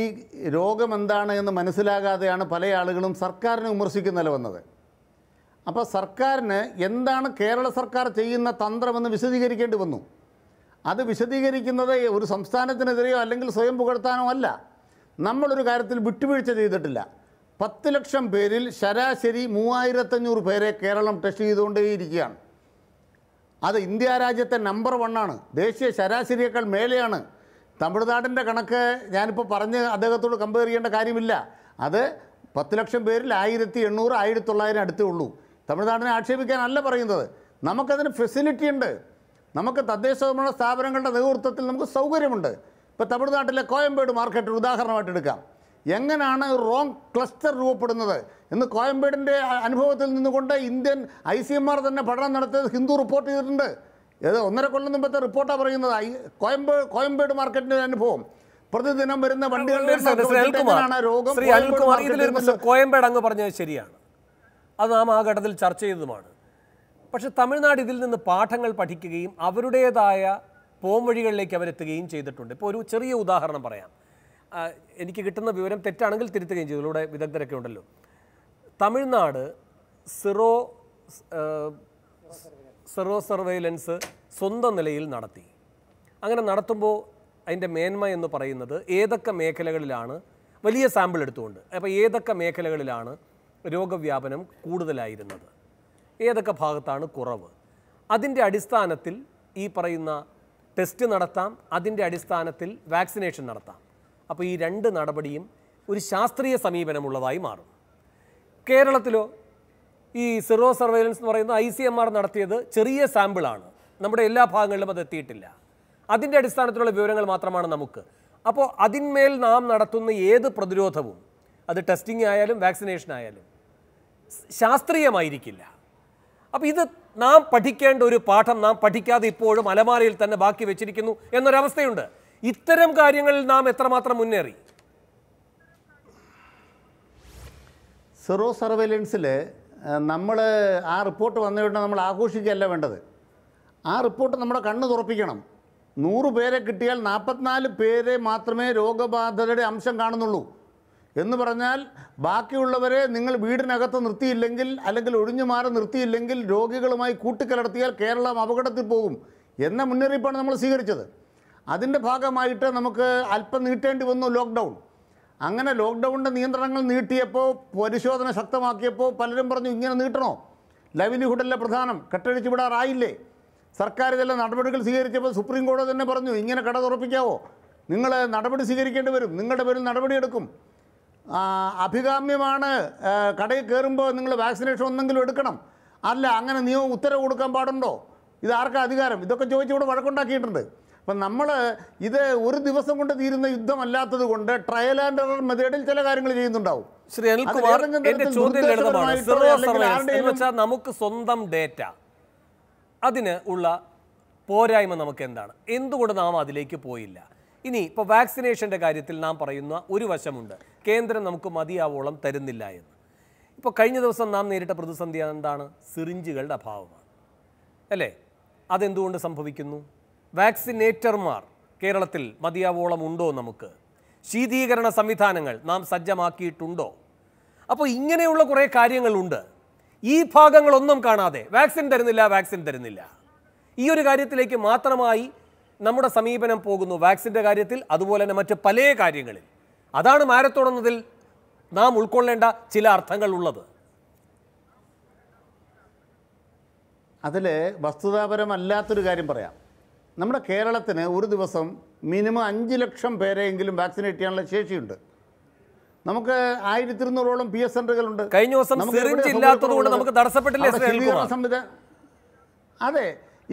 Speaker 5: രോഗം എന്താണ് എന്ന് മനസ്സിലാകാതെയാണ് പല ആളുകളും സർക്കാരിനെ വിമർശിക്കുന്ന നില വന്നത് അപ്പോൾ സർക്കാരിന് എന്താണ് കേരള സർക്കാർ ചെയ്യുന്ന തന്ത്രമെന്ന് വിശദീകരിക്കേണ്ടി വന്നു അത് വിശദീകരിക്കുന്നത് ഒരു സംസ്ഥാനത്തിനെതിരെയോ അല്ലെങ്കിൽ സ്വയം പുകഴ്ത്താനോ അല്ല നമ്മളൊരു കാര്യത്തിൽ വിട്ടുവീഴ്ച ചെയ്തിട്ടില്ല പത്ത് ലക്ഷം പേരിൽ ശരാശരി മൂവായിരത്തഞ്ഞൂറ് പേരെ കേരളം ടെസ്റ്റ് ചെയ്തുകൊണ്ടേയിരിക്കുകയാണ് അത് ഇന്ത്യ രാജ്യത്തെ നമ്പർ വണ്ണാണ് ദേശീയ ശരാശരിയേക്കാൾ മേലെയാണ് തമിഴ്നാടിൻ്റെ കണക്ക് ഞാനിപ്പോൾ പറഞ്ഞ് അദ്ദേഹത്തോട് കമ്പയർ ചെയ്യേണ്ട കാര്യമില്ല അത് പത്ത് ലക്ഷം പേരിൽ ആയിരത്തി എണ്ണൂറ് ആയിരത്തി തൊള്ളായിരം അടുത്തേ ഉള്ളൂ തമിഴ്നാടിനെ ആക്ഷേപിക്കാനല്ല പറയുന്നത് നമുക്കതിന് ഫെസിലിറ്റി ഉണ്ട് നമുക്ക് തദ്ദേശ സ്ഥാപനങ്ങളുടെ നേതൃത്വത്തിൽ നമുക്ക് സൗകര്യമുണ്ട് ഇപ്പോൾ തമിഴ്നാട്ടിലെ കോയമ്പേട് മാർക്കറ്റ് ഉദാഹരണമായിട്ട് എടുക്കാം എങ്ങനെയാണ് റോങ് ക്ലസ്റ്റർ രൂപപ്പെടുന്നത് എന്ന് കോയമ്പേടിൻ്റെ അനുഭവത്തിൽ നിന്നുകൊണ്ട് Indian I C M R തന്നെ പഠനം നടത്തിയത് ഹിന്ദു റിപ്പോർട്ട് ചെയ്തിട്ടുണ്ട് ഏത് ഒന്നര കൊല്ലം മുമ്പത്തെ റിപ്പോർട്ടാണ് പറയുന്നത് കോയമ്പേ കോയമ്പേട് മാർക്കറ്റിൻ്റെ അനുഭവം പ്രതിദിനം വരുന്ന വണ്ടികളുടെ രോഗം
Speaker 1: കോയമ്പേട് അങ്ങ് പറഞ്ഞത് ശരിയാണ് അത് നാം ആ ഘട്ടത്തിൽ ചർച്ച ചെയ്തതുമാണ് പക്ഷെ തമിഴ്നാട് ഇതിൽ നിന്ന് പാഠങ്ങൾ പഠിക്കുകയും അവരുടേതായ പോംവഴികളിലേക്ക് അവരെത്തുകയും ചെയ്തിട്ടുണ്ട് ഇപ്പോൾ ഒരു ചെറിയ ഉദാഹരണം പറയാം എനിക്ക് കിട്ടുന്ന വിവരം തെറ്റാണെങ്കിൽ തിരുത്തുകയും ചെയ്തു ഇവിടെ വിദഗ്ധരൊക്കെ ഉണ്ടല്ലോ തമിഴ്നാട് സിറോ സിറോ സർവൈലൻസ് സ്വന്തം നിലയിൽ നടത്തി അങ്ങനെ നടത്തുമ്പോൾ അതിൻ്റെ മേന്മ എന്ന് പറയുന്നത് ഏതൊക്കെ മേഖലകളിലാണ് വലിയ സാമ്പിൾ എടുത്തുകൊണ്ട് അപ്പോൾ ഏതൊക്കെ മേഖലകളിലാണ് രോഗവ്യാപനം കൂടുതലായിരുന്നത് ഏതൊക്കെ ഭാഗത്താണ് കുറവ് അതിൻ്റെ അടിസ്ഥാനത്തിൽ ഈ പറയുന്ന ടെസ്റ്റ് നടത്താം അതിൻ്റെ അടിസ്ഥാനത്തിൽ വാക്സിനേഷൻ നടത്താം അപ്പോൾ ഈ രണ്ട് നടപടിയും ഒരു ശാസ്ത്രീയ സമീപനമുള്ളതായി മാറും കേരളത്തിലോ ഈ സിറോ സർവൈലൻസ് എന്ന് പറയുന്ന ഐ സി എം ആർ നടത്തിയത് ചെറിയ സാമ്പിളാണ് നമ്മുടെ എല്ലാ ഭാഗങ്ങളിലും അത് എത്തിയിട്ടില്ല അതിൻ്റെ അടിസ്ഥാനത്തിലുള്ള വിവരങ്ങൾ മാത്രമാണ് നമുക്ക് അപ്പോൾ അതിന്മേൽ നാം നടത്തുന്ന ഏത് പ്രതിരോധവും അത് ടെസ്റ്റിംഗ് ആയാലും വാക്സിനേഷൻ ആയാലും ശാസ്ത്രീയമായിരിക്കില്ല അപ്പോൾ ഇത് നാം പഠിക്കേണ്ട ഒരു പാഠം നാം പഠിക്കാതെ ഇപ്പോഴും അലമാരയിൽ തന്നെ ബാക്കി വെച്ചിരിക്കുന്നു എന്നൊരവസ്ഥയുണ്ട് ഇത്തരം കാര്യങ്ങളിൽ നാം എത്രമാത്രം മുന്നേറി
Speaker 5: സെറോ സർവൈലൻസിൽ നമ്മൾ ആ റിപ്പോർട്ട് വന്നതുകൊണ്ട് നമ്മൾ ആഘോഷിക്കുകയല്ല വേണ്ടത് ആ റിപ്പോർട്ട് നമ്മുടെ കണ്ണ് തുറപ്പിക്കണം നൂറ് പേരെ കിട്ടിയാൽ നാൽപ്പത്തിനാല് പേരെ മാത്രമേ രോഗബാധിതരുടെ അംശം കാണുന്നുള്ളൂ എന്ന് പറഞ്ഞാൽ ബാക്കിയുള്ളവരെ നിങ്ങൾ വീടിനകത്ത് നിർത്തിയില്ലെങ്കിൽ അല്ലെങ്കിൽ ഒഴിഞ്ഞു മാറി നിർത്തിയില്ലെങ്കിൽ രോഗികളുമായി കൂട്ടിക്കലർത്തിയാൽ കേരളം അപകടത്തിൽ പോകും എന്ന മുന്നറിയിപ്പാണ് നമ്മൾ സ്വീകരിച്ചത് അതിൻ്റെ ഭാഗമായിട്ട് നമുക്ക് അല്പം നീട്ടേണ്ടി വന്നു ലോക്ക്ഡൗൺ അങ്ങനെ ലോക്ക്ഡൗണിൻ്റെ നിയന്ത്രണങ്ങൾ നീട്ടിയപ്പോൾ പരിശോധന ശക്തമാക്കിയപ്പോൾ പലരും പറഞ്ഞു ഇങ്ങനെ നീട്ടണോ ലൈവ്ലിഹുഡല്ല പ്രധാനം കെട്ടഴിച്ചു വിടാറായില്ലേ സർക്കാർ ഇതെല്ലാം നടപടികൾ സ്വീകരിച്ചപ്പോൾ സുപ്രീം കോടതി തന്നെ പറഞ്ഞു ഇങ്ങനെ കട തുറപ്പിക്കാവോ നിങ്ങൾ നടപടി സ്വീകരിക്കേണ്ടി വരും നിങ്ങളുടെ പേരിൽ നടപടിയെടുക്കും അഭികാമ്യമാണ് കടയിൽ കയറുമ്പോൾ നിങ്ങൾ വാക്സിനേഷൻ ഒന്നെങ്കിലും എടുക്കണം അല്ല അങ്ങനെ നിയമം ഉത്തരവ് കൊടുക്കാൻ പാടുണ്ടോ ഇത് ആർക്കാ അധികാരം ഇതൊക്കെ ചോദിച്ച് വഴക്കുണ്ടാക്കിയിട്ടുണ്ട് അപ്പം നമ്മൾ ഇത് ഒരു ദിവസം കൊണ്ട് തീരുന്ന യുദ്ധമല്ലാത്തത് കൊണ്ട് ട്രയൽ ആൻഡ് എറർ മെത്തേഡിൽ ചില കാര്യങ്ങൾ ചെയ്യുന്നുണ്ടാവും ശ്രീ അനിൽകുമാർ എന്റെ ചോദ്യം
Speaker 1: ലളിതമാണ് നമുക്ക് സ്വന്തം ഡേറ്റ അതിന് ഉള്ള പോരായ്മ നമുക്ക് എന്താണ് എന്തുകൊണ്ട് നാം അതിലേക്ക് പോയില്ല ഇനി ഇപ്പോൾ വാക്സിനേഷൻ്റെ കാര്യത്തിൽ നാം പറയുന്ന ഒരു വശമുണ്ട് കേന്ദ്രം നമുക്ക് മതിയാവോളം തരുന്നില്ല എന്ന് ഇപ്പോൾ കഴിഞ്ഞ ദിവസം നാം നേരിട്ട പ്രതിസന്ധി എന്താണ് സിറിഞ്ചുകളുടെ അഭാവമാണ് അല്ലേ അതെന്തുകൊണ്ട് സംഭവിക്കുന്നു വാക്സിനേറ്റർമാർ കേരളത്തിൽ മതിയാവോളം ഉണ്ടോ നമുക്ക് ശീതീകരണ സംവിധാനങ്ങൾ നാം സജ്ജമാക്കിയിട്ടുണ്ടോ അപ്പോൾ ഇങ്ങനെയുള്ള കുറേ കാര്യങ്ങളുണ്ട് ഈ ഭാഗങ്ങളൊന്നും കാണാതെ വാക്സിൻ തരുന്നില്ല വാക്സിൻ തരുന്നില്ല ഈ ഒരു കാര്യത്തിലേക്ക് മാത്രമായി നമ്മുടെ സമീപനം പോകുന്നു വാക്സിൻ്റെ കാര്യത്തിൽ അതുപോലെ തന്നെ മറ്റ് പല കാര്യങ്ങളിൽ അതാണ് മാരത്തോൺ നാം ഉൾക്കൊള്ളേണ്ട ചില അർത്ഥങ്ങൾ ഉള്ളത്
Speaker 5: അതിൽ വസ്തുതാപരമല്ലാത്തൊരു കാര്യം പറയാം നമ്മുടെ കേരളത്തിന് ഒരു ദിവസം മിനിമം അഞ്ച് ലക്ഷം പേരെയെങ്കിലും വാക്സിനേറ്റ് ചെയ്യാനുള്ള ശേഷിയുണ്ട് നമുക്ക് ആയിരത്തി ഇരുന്നൂറോളം പി എസ് സെന്ററുകളുണ്ട് കഴിഞ്ഞ ദിവസം സിറിഞ്ച് ഇല്ലാത്തതുകൊണ്ട് നമുക്ക് തടസ്സപ്പെട്ടില്ല അതെ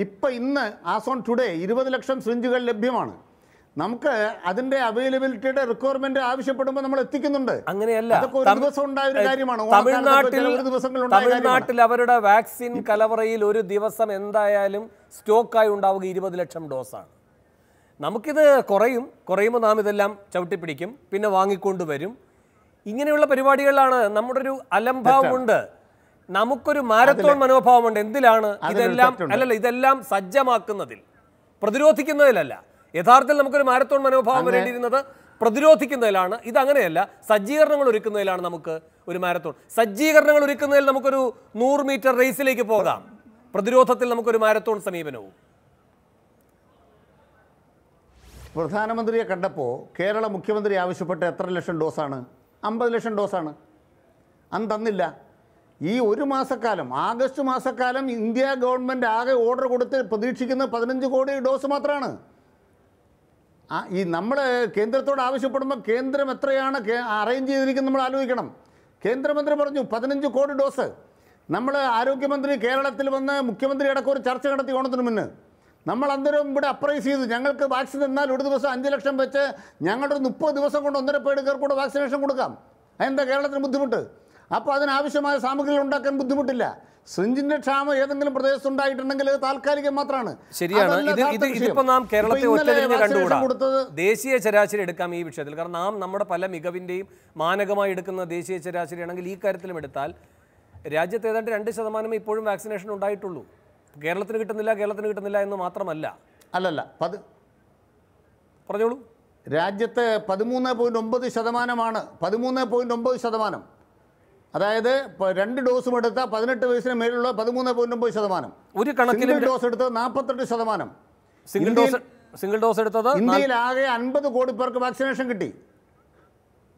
Speaker 5: ഇപ്പം ഇന്ന് ആസോൺ ടുഡേ ഇരുപത് ലക്ഷം സിറിഞ്ചുകൾ ലഭ്യമാണ് നമുക്ക് അതിന്റെ അവൈലബിലിറ്റിയുടെ റിക്വയർമെന്റ് ആവശ്യപ്പെടുമ്പോൾ നമ്മൾ എത്തിക്കുന്നുണ്ട് അങ്ങനെയല്ല തമിഴ്നാട്ടിൽ തമിഴ്നാട്ടിൽ
Speaker 1: അവരുടെ വാക്സിൻ കലവറയിൽ ഒരു ദിവസം എന്തായാലും സ്റ്റോക്കായി ഉണ്ടാവുക ഇരുപത് ലക്ഷം ഡോസാണ് നമുക്കിത് കുറയും കുറയുമ്പോൾ നാം ഇതെല്ലാം ചവിട്ടിപ്പിടിക്കും പിന്നെ വാങ്ങിക്കൊണ്ട് വരും ഇങ്ങനെയുള്ള പരിപാടികളാണ് നമ്മുടെ ഒരു അലംഭാവമുണ്ട് നമുക്കൊരു മാരത്തോൺ മനോഭാവമുണ്ട് എന്തിലാണ് ഇതെല്ലാം അല്ലല്ല ഇതെല്ലാം സജ്ജമാക്കുന്നതിൽ പ്രതിരോധിക്കുന്നതിലല്ല യഥാർത്ഥത്തിൽ നമുക്കൊരു മാരത്തോൺ മനോഭാവം വരേണ്ടിയിരുന്നത് പ്രതിരോധിക്കുന്നതിലാണ് ഇത് അങ്ങനെയല്ല സജ്ജീകരണങ്ങൾ ഒരുക്കുന്നതിലാണ് നമുക്ക് ഒരു മാരത്തോൺ സജ്ജീകരണങ്ങൾ ഒരുക്കുന്നതിൽ നമുക്കൊരു നൂറ് മീറ്റർ റേസിലേക്ക് പോകാം പ്രതിരോധത്തിൽ നമുക്കൊരു മാരത്തോൺ സമീപനവും
Speaker 5: പ്രധാനമന്ത്രിയെ കണ്ടപ്പോൾ കേരള മുഖ്യമന്ത്രി ആവശ്യപ്പെട്ട എത്ര ലക്ഷം ഡോസാണ് അമ്പത് ലക്ഷം ഡോസാണ് അന്ന് തന്നില്ല ഈ ഒരു മാസക്കാലം ആഗസ്റ്റ് മാസക്കാലം ഇന്ത്യ ഗവൺമെൻറ് ആകെ ഓർഡർ കൊടുത്ത് പ്രതീക്ഷിക്കുന്ന പതിനഞ്ച് കോടി ഡോസ് മാത്രമാണ് ഈ നമ്മൾ കേന്ദ്രത്തോട് ആവശ്യപ്പെടുമ്പോൾ കേന്ദ്രം എത്രയാണ് അറേഞ്ച് ചെയ്തിരിക്കുന്നത് നമ്മൾ ആലോചിക്കണം കേന്ദ്രമന്ത്രി പറഞ്ഞു പതിനഞ്ച് കോടി ഡോസ് നമ്മൾ ആരോഗ്യമന്ത്രി കേരളത്തിൽ വന്ന് മുഖ്യമന്ത്രി അടക്കം ഒരു ചർച്ച നടത്തി ഓണത്തിന് മുന്നേ നമ്മൾ അന്നേരം ഇവിടെ അപ്രൈസ് ചെയ്തു ഞങ്ങൾക്ക് വാക്സിൻ എന്നാൽ ഒരു ദിവസം അഞ്ച് ലക്ഷം വെച്ച് ഞങ്ങളുടെ മുപ്പത് ദിവസം കൊണ്ട് ഒന്നര പേടുകാർക്ക് കൂടെ വാക്സിനേഷൻ കൊടുക്കാം എന്താ കേരളത്തിന് ബുദ്ധിമുട്ട് അപ്പോൾ അതിനാവശ്യമായ സാമഗ്രികൾ ഉണ്ടാക്കാൻ ബുദ്ധിമുട്ടില്ല സിഞ്ചിന്റെ ക്ഷാമം ഏതെങ്കിലും പ്രദേശത്ത് ഉണ്ടായിട്ടുണ്ടെങ്കിൽ താൽക്കാലികം മാത്രമാണ് ശരിയാണ്
Speaker 1: ഇത് ഇത് ഇതിപ്പോ നാം കേരളത്തെ ഒറ്റതിരിഞ്ഞ് കണ്ടുകൂടാ ദേശീയ ശരാശരി എടുക്കാം ഈ വിഷയത്തിൽ കാരണം നാം നമ്മുടെ പല മികവിന്റെയും മാനകമായി എടുക്കുന്ന ദേശീയ ശരാശരി ആണെങ്കിൽ ഈ കാര്യത്തിലും എടുത്താൽ രാജ്യത്ത് ഏതാണ്ട് രണ്ട് ശതമാനമേ ഇപ്പോഴും വാക്സിനേഷൻ ഉണ്ടായിട്ടുള്ളൂ കേരളത്തിന് കിട്ടുന്നില്ല കേരളത്തിന് കിട്ടുന്നില്ല എന്ന്
Speaker 5: മാത്രമല്ല അല്ലല്ല പത് പറഞ്ഞോളൂ രാജ്യത്തെ പതിമൂന്ന് പോയിന്റ് ഒമ്പത് ശതമാനമാണ് പതിമൂന്ന് പോയിന്റ് ഒമ്പത് ശതമാനം അതായത് രണ്ട് ഡോസും എടുത്ത പതിനെട്ട് വയസ്സിന് മേലുള്ള പതിമൂന്ന് പോയിന്റ് ഒമ്പത് ശതമാനം ഒരു കണക്കിൽ ഡോസ് എടുത്തത് നാൽപ്പത്തെട്ട് ശതമാനം സിംഗിൾ ഡോസ്
Speaker 1: സിംഗിൾ ഡോസ് എടുത്തത്
Speaker 5: ഇന്ത്യയിൽ ആകെ അൻപത് കോടി പേർക്ക് വാക്സിനേഷൻ കിട്ടി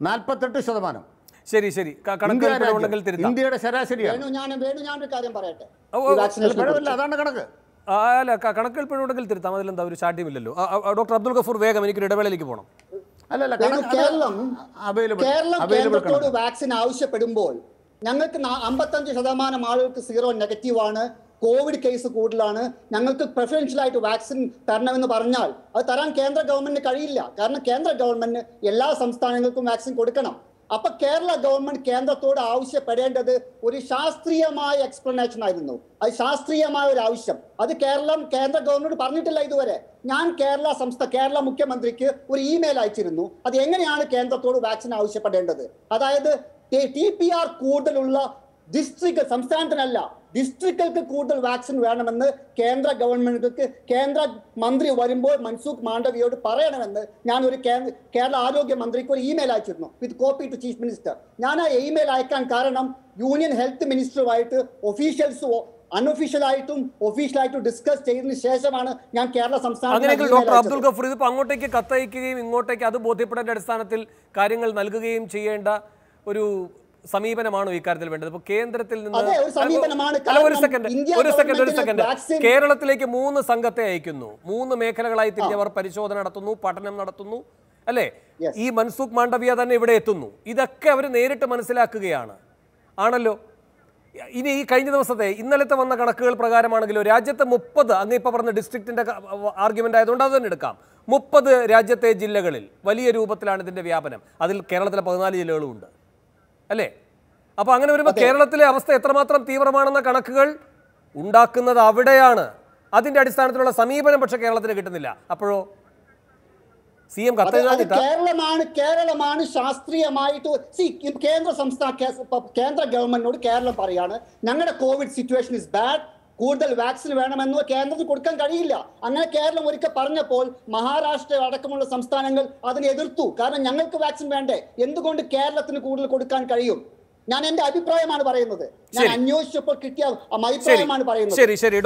Speaker 5: നാൽപ്പത്തെട്ട് ശതമാനം ശരി ശരി ഇന്ത്യയുടെ ശരാശരി അതാണ് കണക്ക് അല്ല കണക്കിൽ
Speaker 1: പിഴവുണ്ടെങ്കിൽ തിരുത്താം അതിലെന്താ ഒരു ചാട്ടിയുമില്ലല്ലോ ഡോക്ടർ അബ്ദുൾ ഗഫൂർ വേഗം എനിക്കൊരു ഇടവേളയിലേക്ക് പോകണം
Speaker 4: കേരളം കേരളം കേരളത്തോട് വാക്സിൻ ആവശ്യപ്പെടുമ്പോൾ ഞങ്ങൾക്ക് അമ്പത്തഞ്ച് ശതമാനം ആളുകൾക്ക് സീറോ നെഗറ്റീവാണ് കോവിഡ് കേസ് കൂടുതലാണ് ഞങ്ങൾക്ക് പ്രിഫറൻഷ്യൽ ആയിട്ട് വാക്സിൻ തരണമെന്ന് പറഞ്ഞാൽ അത് തരാൻ കേന്ദ്ര ഗവൺമെന്റിന് കഴിയില്ല കാരണം കേന്ദ്ര ഗവൺമെന്റിന് എല്ലാ സംസ്ഥാനങ്ങൾക്കും വാക്സിൻ കൊടുക്കണം അപ്പൊ കേരള ഗവൺമെന്റ് കേന്ദ്രത്തോട് ആവശ്യപ്പെടേണ്ടത് ഒരു ശാസ്ത്രീയമായ എക്സ്പ്ലനേഷൻ ആയിരുന്നു അത് ശാസ്ത്രീയമായ ഒരു ആവശ്യം അത് കേരളം കേന്ദ്ര ഗവൺമെന്റ് പറഞ്ഞിട്ടില്ല ഇതുവരെ ഞാൻ കേരള സംസ്ഥാന കേരള മുഖ്യമന്ത്രിക്ക് ഒരു ഇമെയിൽ അയച്ചിരുന്നു അത് എങ്ങനെയാണ് കേന്ദ്രത്തോട് വാക്സിൻ ആവശ്യപ്പെടേണ്ടത് അതായത് ടി പി ആർ കൂടുതലുള്ള ഡിസ്ട്രിക്ട് സംസ്ഥാനത്തിനല്ല ഡിസ്ട്രിക്റ്റുകൾക്ക് കൂടുതൽ വാക്സിൻ വേണമെന്ന് കേന്ദ്ര ഗവൺമെന്റുകൾക്ക് കേന്ദ്ര മന്ത്രി വരുമ്പോൾ മൻസൂഖ് മാണ്ഡവിയോട് പറയണമെന്ന് ഞാൻ ഒരു കേരള ആരോഗ്യ മന്ത്രിക്ക് ഒരു ഇമെയിൽ അയച്ചിരുന്നു with copy to chief minister ഞാൻ ആ ഇമെയിൽ അയക്കാൻ കാരണം യൂണിയൻ ഹെൽത്ത് മിനിസ്റ്ററുമായിട്ട് ഒഫീഷ്യൽസ് അൺഒഫീഷ്യലായിട്ടും ഒഫീഷ്യലായിട്ടും ഡിസ്കസ് ചെയ്തതിന് ശേഷമാണ് ഞാൻ കേരള സംസ്ഥാന ഡോക്ടർ അബ്ദുൽ
Speaker 1: ഗഫൂർ ഇത് അങ്ങോട്ടേക്ക് കത്തയക്കുകയും ഇങ്ങോട്ടേക്ക് അത് ബോധ്യപ്പെടേണ്ട അടിസ്ഥാനത്തിൽ കാര്യങ്ങൾ നൽകുകയും ചെയ്യേണ്ട ഒരു സമീപനമാണോ ഇക്കാര്യത്തിൽ വേണ്ടത് ഇപ്പൊ കേന്ദ്രത്തിൽ നിന്ന് ഒരു സെക്കൻഡ് ഒരു സെക്കൻഡ് ഒരു സെക്കൻഡ് കേരളത്തിലേക്ക് മൂന്ന് സംഘത്തെ അയക്കുന്നു മൂന്ന് മേഖലകളായി തിരിഞ്ഞവർ അവർ പരിശോധന നടത്തുന്നു പഠനം നടത്തുന്നു അല്ലേ ഈ മൻസൂഖ് മാണ്ഡവ്യ തന്നെ ഇവിടെ എത്തുന്നു ഇതൊക്കെ അവർ നേരിട്ട് മനസ്സിലാക്കുകയാണ് ആണല്ലോ ഇനി ഈ കഴിഞ്ഞ ദിവസത്തെ ഇന്നലത്തെ വന്ന കണക്കുകൾ പ്രകാരമാണെങ്കിലും രാജ്യത്തെ മുപ്പത് അങ്ങ് ഇപ്പൊ പറഞ്ഞ ഡിസ്ട്രിക്റ്റിൻ്റെ ആർഗ്യുമെന്റ് ആയതുകൊണ്ട് അത് തന്നെ എടുക്കാം മുപ്പത് രാജ്യത്തെ ജില്ലകളിൽ വലിയ രൂപത്തിലാണ് ഇതിന്റെ വ്യാപനം അതിൽ കേരളത്തിലെ പതിനാല് ഉണ്ട് അല്ലേ അപ്പോൾ അങ്ങനെ വരുമ്പോൾ കേരളത്തിലെ അവസ്ഥ എത്രമാത്രം തീവ്രമാണെന്ന കണക്കുകൾ ഉണ്ടാക്കുന്നത് അവിടെയാണ് അതിന്റെ അടിസ്ഥാനത്തിലുള്ള സമീപനം പക്ഷെ കേരളത്തിന് കിട്ടുന്നില്ല അപ്പോഴോ സി എം
Speaker 4: കേരളമാണ് കേരളമാണ് ശാസ്ത്രീയമായിട്ട് സി കേന്ദ്ര സംസ്ഥാന കേന്ദ്ര ഗവൺമെന്റിനോട് കേരളം പറയാണ് ഞങ്ങളുടെ കോവിഡ് സിറ്റുവേഷൻ ഇസ് ബാഡ് കൂടുതൽ വാക്സിൻ വേണമെന്ന് കേന്ദ്രത്തിന് കൊടുക്കാൻ കഴിയില്ല അങ്ങനെ കേരളം ഒരിക്കൽ പറഞ്ഞപ്പോൾ മഹാരാഷ്ട്ര അടക്കമുള്ള സംസ്ഥാനങ്ങൾ അതിനെ എതിർത്തു കാരണം ഞങ്ങൾക്ക് വാക്സിൻ വേണ്ടേ എന്തുകൊണ്ട് കേരളത്തിന് കൂടുതൽ കൊടുക്കാൻ കഴിയും ഞാൻ എന്റെ അഭിപ്രായമാണ് പറയുന്നത് ഞാൻ അന്വേഷിച്ചപ്പോൾ കിട്ടിയ അഭിപ്രായമാണ് പറയുന്നത്